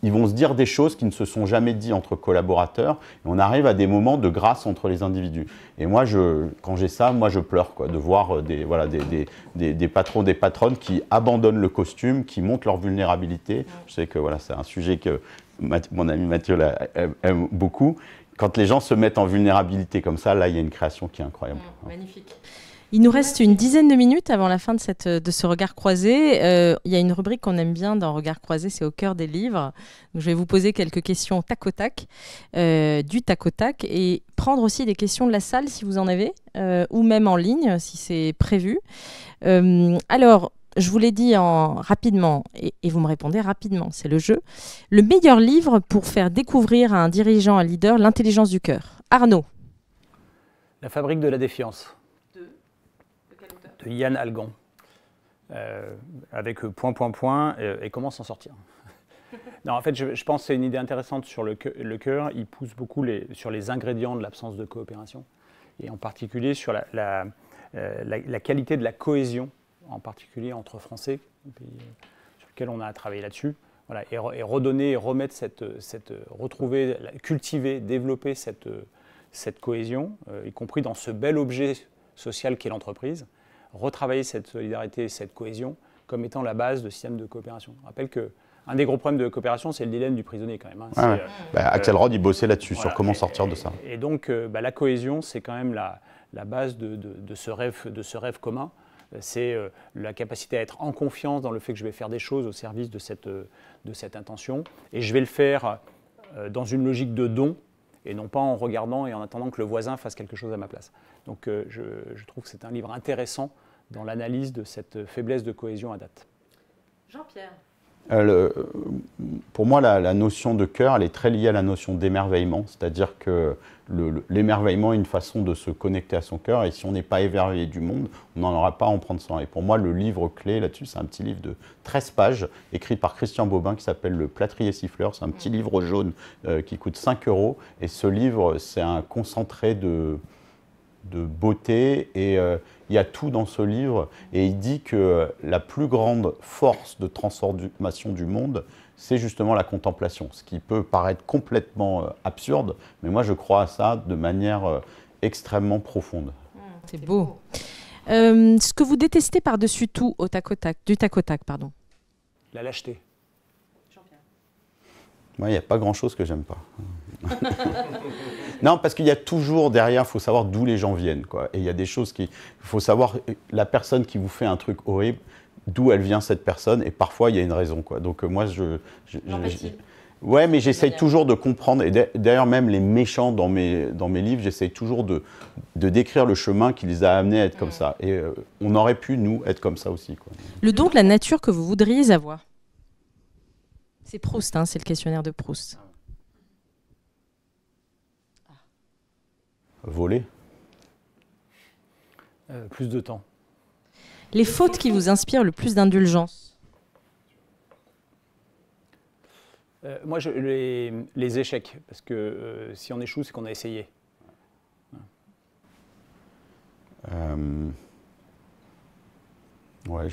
Ils vont se dire des choses qui ne se sont jamais dites entre collaborateurs. on arrive à des moments de grâce entre les individus. Et moi, je, quand j'ai ça, moi, je pleure quoi, de voir euh, des, voilà, des, patrons, des patronnes qui abandonnent le costume, qui montrent leur vulnérabilité. Je sais que voilà, c'est un sujet que mon ami Mathieu aime beaucoup. Quand les gens se mettent en vulnérabilité comme ça, là, il y a une création qui est incroyable. magnifique. Il nous reste une dizaine de minutes avant la fin de, cette, euh, de ce regard croisé. Euh, il y a une rubrique qu'on aime bien dans Regard croisé, c'est au cœur des livres. Donc, je vais vous poser quelques questions tac tac, euh, du tac tac, et prendre aussi des questions de la salle si vous en avez, ou même en ligne si c'est prévu. alors, je vous l'ai dit rapidement, et, et, vous me répondez rapidement, c'est le jeu. Le meilleur livre pour faire découvrir à un dirigeant, un leader, l'intelligence du cœur. Arnaud. La fabrique de la défiance. Yann Algan, euh, avec euh, point, point, point, euh, et, comment s'en sortir. non, en fait, je, pense que c'est une idée intéressante sur le, cœur. Il pousse beaucoup sur les ingrédients de l'absence de coopération, et en particulier sur la, qualité de la cohésion, en particulier entre Français, sur lequel on a travaillé là-dessus. et, redonner remettre cette, cette retrouver, cultiver, développer cette, cette cohésion, y compris dans ce bel objet social qu'est l'entreprise retravailler cette solidarité, cette cohésion comme étant la base de système de coopération. Je rappelle que un des gros problèmes de coopération, c'est le dilemme du prisonnier quand même. Hein. Ah euh, bah, Axel Rod, il bossait là-dessus, sur comment sortir de ça. Et donc, euh, bah, la cohésion, c'est quand même la, base de, ce rêve, de ce rêve commun. C'est euh, la capacité à être en confiance dans le fait que je vais faire des choses au service de cette intention. Et je vais le faire dans une logique de don et non pas en regardant et en attendant que le voisin fasse quelque chose à ma place. Donc euh, je, trouve que c'est un livre intéressant dans l'analyse de cette faiblesse de cohésion à date. Jean-Pierre. Euh, pour moi, la, notion de cœur, elle est très liée à la notion d'émerveillement, c'est-à-dire que l'émerveillement est une façon de se connecter à son cœur, et si on n'est pas émerveillé du monde, on n'en aura pas à en prendre soin. Et pour moi, le livre clé là-dessus, c'est un petit livre de 13 pages, écrit par Christian Bobin, qui s'appelle Le plâtrier siffleur. C'est un petit mm. livre jaune euh, qui coûte 5 euros, et ce livre, c'est un concentré de de beauté et euh, il y a tout dans ce livre. Et il dit que la plus grande force de transformation du monde, c'est justement la contemplation, ce qui peut paraître complètement euh, absurde, mais moi je crois à ça de manière euh, extrêmement profonde. Mmh, c'est beau. ce que vous détestez par-dessus tout au du tac au tac, pardon La lâcheté. Moi, il n'y a pas grand-chose que j'aime pas. Non, parce qu'il y a toujours derrière, il faut savoir d'où les gens viennent. Quoi. Et il y a des choses qui. faut savoir la personne qui vous fait un truc horrible, d'où elle vient cette personne. Et parfois, il y a une raison. Quoi. Donc, euh, moi, je. ouais, mais j'essaye toujours de comprendre. Et d'ailleurs, même les méchants dans mes, dans mes livres, j'essaye toujours de, de décrire le chemin qui les a amenés à être comme ça. Et euh, on aurait pu, nous, être comme ça aussi. Quoi. Le don de la nature que vous voudriez avoir c'est Proust, hein, c'est le questionnaire de Proust. Voler. Euh, plus de temps. Les fautes qui vous inspirent le plus d'indulgence euh, Moi, je, les, échecs, parce que euh, si on échoue, c'est qu'on a essayé. ouais,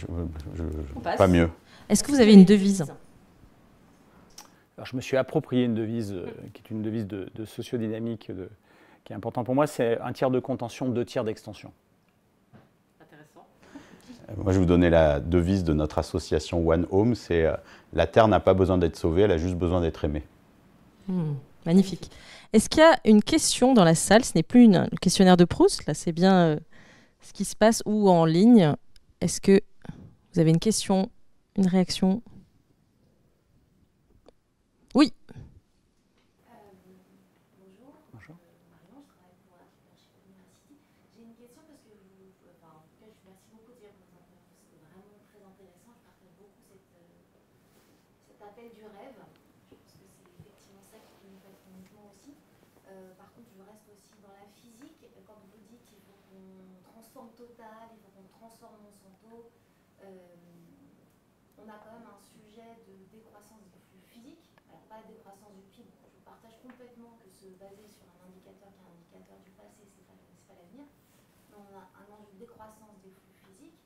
pas mieux. Est-ce que vous avez une devise Alors, Je me suis approprié une devise qui est une devise de, de sociodynamique. De, qui est important pour moi, c'est un tiers de contention, deux tiers d'extension. Intéressant. Euh, moi, je vous donnais la devise de notre association One Home, c'est euh, la Terre n'a pas besoin d'être sauvée, elle a juste besoin d'être aimée. Hmm, magnifique. Est-ce qu'il y a une question dans la salle Ce n'est plus une, questionnaire de Proust, là c'est bien euh, ce qui se passe ou en ligne. Est-ce que vous avez une question, une réaction du rêve. Je pense que c'est effectivement ça qui nous fait le aussi. Euh, par contre, je reste aussi dans la physique. Euh, quand vous dites qu'il faut qu'on transforme total, il faut qu'on transforme Monsanto, euh, on a quand même un sujet de décroissance du flux physique. pas de décroissance du PIB. Je partage complètement que se baser sur un indicateur qui est un indicateur du passé, c'est pas, pas l'avenir. On a un enjeu de décroissance des flux physiques.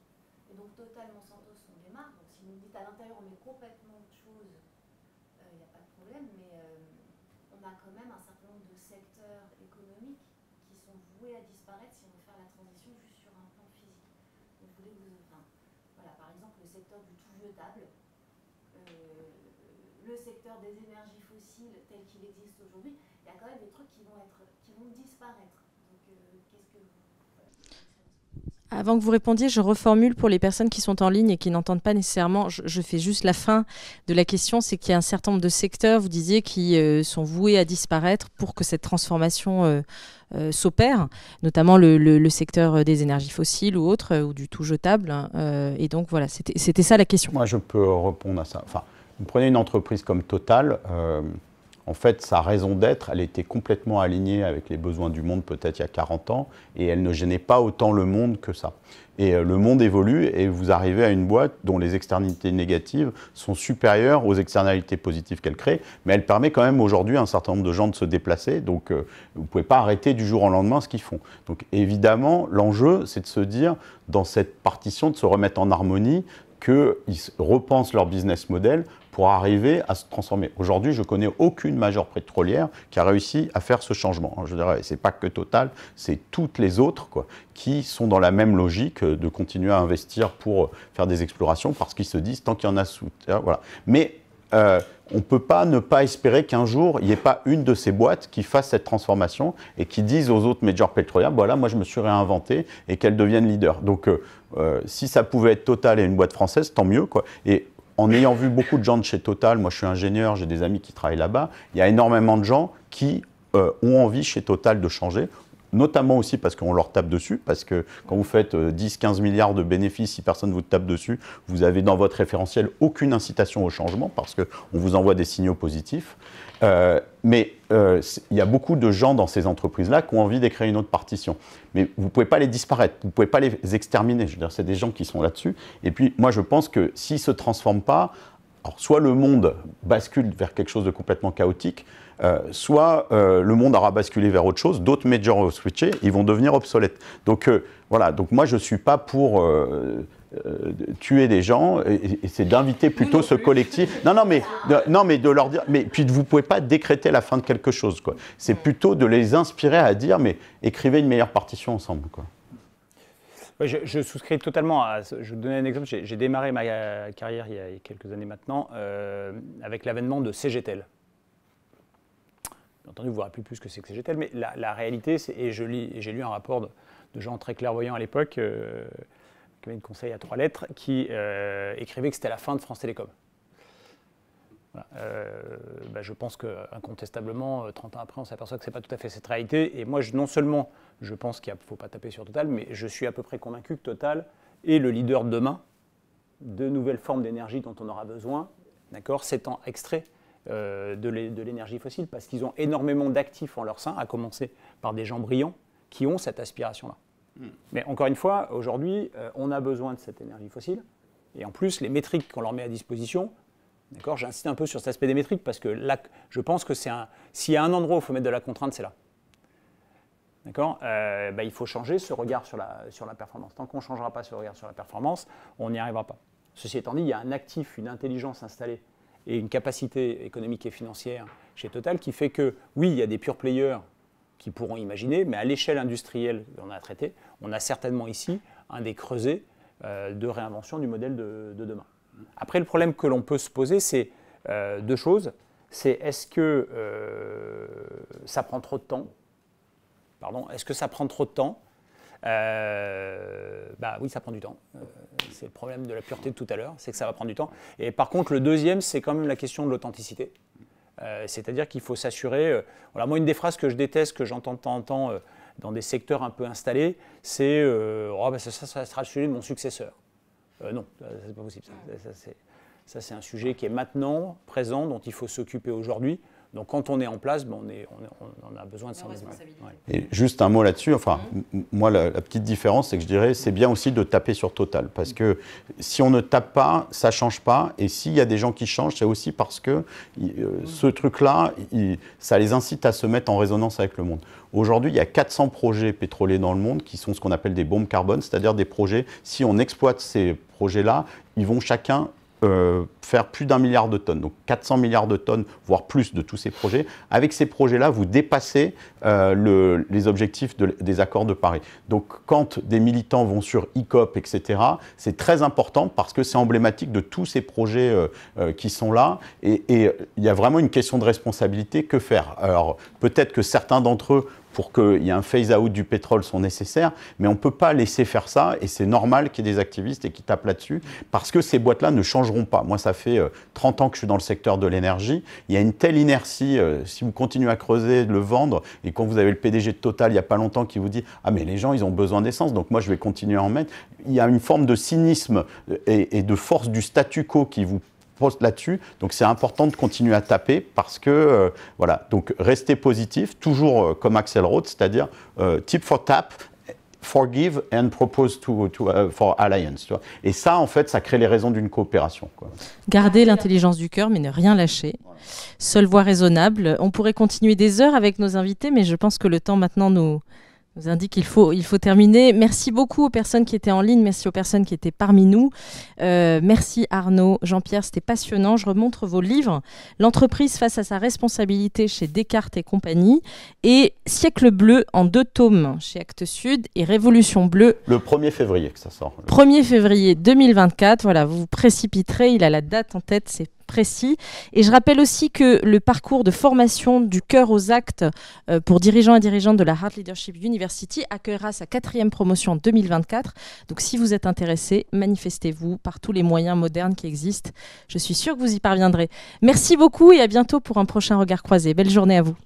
Et donc, Total, Monsanto sont des marques. Donc, si vous dites à l'intérieur, on met complètement autre chose mais euh, on a quand même un certain nombre de secteurs économiques qui sont voués à disparaître si on veut faire la transition juste sur un plan physique. vous voulez vous, voilà, par exemple, le secteur du tout jetable, euh, le secteur des énergies fossiles tel qu'il existe aujourd'hui, il y a quand même des trucs qui vont, être, qui vont disparaître. Avant que vous répondiez, je reformule pour les personnes qui sont en ligne et qui n'entendent pas nécessairement, je, fais juste la fin de la question, c'est qu'il y a un certain nombre de secteurs, vous disiez, qui euh, sont voués à disparaître pour que cette transformation euh, euh, s'opère, notamment le, le, secteur des énergies fossiles ou autres, ou du tout jetable. Hein, et donc voilà, c'était ça la question. Moi, je peux répondre à ça. Enfin, vous prenez une entreprise comme Total en fait, sa raison d'être, elle était complètement alignée avec les besoins du monde peut-être il y a 40 ans, et elle ne gênait pas autant le monde que ça. Et euh, le monde évolue, et vous arrivez à une boîte dont les externalités négatives sont supérieures aux externalités positives qu'elle crée, mais elle permet quand même aujourd'hui à un certain nombre de gens de se déplacer, donc euh, vous ne pouvez pas arrêter du jour au lendemain ce qu'ils font. Donc évidemment, l'enjeu, c'est de se dire, dans cette partition, de se remettre en harmonie, qu'ils repensent leur business model pour arriver à se transformer. Aujourd'hui, je ne connais aucune majeure pétrolière qui a réussi à faire ce changement. Je dirais, c'est pas que Total, c'est toutes les autres quoi, qui sont dans la même logique de continuer à investir pour faire des explorations parce qu'ils se disent tant qu'il y en a sous voilà. Mais euh, on ne peut pas ne pas espérer qu'un jour, il n'y ait pas une de ces boîtes qui fasse cette transformation et qui dise aux autres majors pétrolières, voilà, moi je me suis réinventé et qu'elles deviennent leader. Donc, euh, euh, si ça pouvait être Total et une boîte française, tant mieux. Quoi. Et en ayant vu beaucoup de gens de chez Total, moi je suis ingénieur, j'ai des amis qui travaillent là-bas, il y a énormément de gens qui euh, ont envie chez Total de changer, notamment aussi parce qu'on leur tape dessus, parce que quand vous faites 10-15 euh, milliards de bénéfices, si personne ne vous tape dessus, vous avez dans votre référentiel aucune incitation au changement, parce qu'on vous envoie des signaux positifs. Euh, mais euh, il y a beaucoup de gens dans ces entreprises-là qui ont envie d'écrire une autre partition. Mais vous ne pouvez pas les disparaître, vous ne pouvez pas les exterminer. Je veux dire, c'est des gens qui sont là-dessus. Et puis, moi, je pense que s'ils ne se transforment pas, soit le monde bascule vers quelque chose de complètement chaotique, euh, soit le monde aura basculé vers autre chose, d'autres majors vont switcher, ils vont devenir obsolètes. Donc voilà, donc moi je ne suis pas pour euh, tuer des gens, et, c'est d'inviter plutôt ce collectif. Non, non, mais de, non, mais de leur dire. Mais puis vous pouvez pas décréter la fin de quelque chose, quoi. C'est plutôt de les inspirer à dire, mais écrivez une meilleure partition ensemble, quoi. je, souscris totalement. À, je vais vous donner un exemple. J'ai démarré ma carrière il y a quelques années maintenant euh, avec l'avènement de CGTEL. Bien entendu, vous ne vous plus ce que c'est que CGTEL, mais la, réalité, et j'ai lu un rapport de, gens très clairvoyants à l'époque. Euh, avait une conseil à trois lettres, qui euh, écrivait que c'était la fin de France Télécom. Euh, bah, je pense qu'incontestablement, 30 euh, ans après, on s'aperçoit que ce n'est pas tout à fait cette réalité. Et moi, non seulement je pense qu'il ne faut pas taper sur Total, mais je suis à peu près convaincu que Total est le leader de demain de nouvelles formes d'énergie dont on aura besoin, d'accord, s'étant extrait de l'énergie fossile, parce qu'ils ont énormément d'actifs en leur sein, à commencer par des gens brillants qui ont cette aspiration-là. Mais encore une fois, aujourd'hui, euh, on a besoin de cette énergie fossile. Et en plus, les métriques qu'on leur met à disposition, d'accord, j'insiste un peu sur cet aspect des métriques parce que là, je pense que c'est un, s'il y a un endroit où il faut mettre de la contrainte, c'est là. D'accord euh, bah, Il faut changer ce regard sur la, sur la performance. Tant qu'on ne changera pas ce regard sur la performance, on n'y arrivera pas. Ceci étant dit, il y a un actif, une intelligence installée et une capacité économique et financière chez Total qui fait que, oui, il y a des pure players qui pourront imaginer, mais à l'échelle industrielle, on a traité, on a certainement ici un des creusets euh, de réinvention du modèle de, demain. Après, le problème que l'on peut se poser, c'est euh, deux choses. C'est est-ce que euh, ça prend trop de temps Pardon, est-ce que ça prend trop de temps Bah oui, ça prend du temps. c'est le problème de la pureté de tout à l'heure, c'est que ça va prendre du temps. Et par contre, le deuxième, c'est quand même la question de l'authenticité. Euh, c'est-à-dire qu'il faut s'assurer. Euh, voilà, moi, une des phrases que je déteste, que j'entends de temps en temps euh, dans des secteurs un peu installés, c'est oh, bah, ça, sera le de mon successeur. non, c'est pas possible. ça c'est un sujet qui est maintenant, présent, dont il faut s'occuper aujourd'hui. Donc quand on est en place, ben, on, a besoin de s'en Et juste un mot là-dessus, enfin, mhm. moi la, petite différence, c'est que je dirais, c'est bien aussi de taper sur Total, parce que si on ne tape pas, ça ne change pas, et s'il y a des gens qui changent, c'est aussi parce que euh, mhm. ce truc-là, ça les incite à se mettre en résonance avec le monde. Aujourd'hui, il y a 400 projets pétroliers dans le monde qui sont ce qu'on appelle des bombes carbone, c'est-à-dire des projets, si on exploite ces projets-là, ils vont chacun euh, faire plus d'un milliard de tonnes, donc 400 milliards de tonnes, voire plus de tous ces projets. Avec ces projets-là, vous dépassez euh, les objectifs des accords de Paris. Donc quand des militants vont sur ICOP, etc., c'est très important parce que c'est emblématique de tous ces projets euh, qui sont là. Et il y a vraiment une question de responsabilité. Que faire Alors peut-être que certains d'entre eux pour qu'il y ait un phase-out du pétrole sont nécessaires, mais on ne peut pas laisser faire ça, et c'est normal qu'il y ait des activistes et qui tapent là-dessus, parce que ces boîtes-là ne changeront pas. Moi, ça fait 30 euh, ans que je suis dans le secteur de l'énergie, il y a une telle inertie, euh, si vous continuez à creuser, de le vendre, et quand vous avez le PDG de Total il n'y a pas longtemps qui vous dit « Ah mais les gens, ils ont besoin d'essence, donc moi je vais continuer à en mettre », il y a une forme de cynisme euh, et de force du statu quo qui vous là-dessus. Donc c'est important de continuer à taper parce que, euh, voilà, donc rester positif, toujours euh, comme Axel Roth, c'est-à-dire euh, tip for tap, forgive and propose to, for alliance. Et ça, en fait, ça crée les raisons d'une coopération. Garder l'intelligence du cœur, mais ne rien lâcher. Seule voie raisonnable. On pourrait continuer des heures avec nos invités, mais je pense que le temps maintenant nous, vous indique qu'il faut, il faut terminer. Merci beaucoup aux personnes qui étaient en ligne, merci aux personnes qui étaient parmi nous. Euh, merci Arnaud, Jean-Pierre, c'était passionnant. Je remontre vos livres. L'entreprise face à sa responsabilité chez Descartes et compagnie et Siècle bleu en deux tomes chez Actes Sud et Révolution bleue. Le 1er février que ça sort. 1er février 2024, voilà, vous vous précipiterez, il a la date en tête, c'est précis. Et je rappelle aussi que le parcours de formation du cœur aux actes euh, pour dirigeants et dirigeantes de la Heart Leadership University accueillera sa quatrième promotion en 2024. Donc si vous êtes intéressé, manifestez-vous par tous les moyens modernes qui existent. Je suis sûre que vous y parviendrez. Merci beaucoup et à bientôt pour un prochain regard croisé. Belle journée à vous.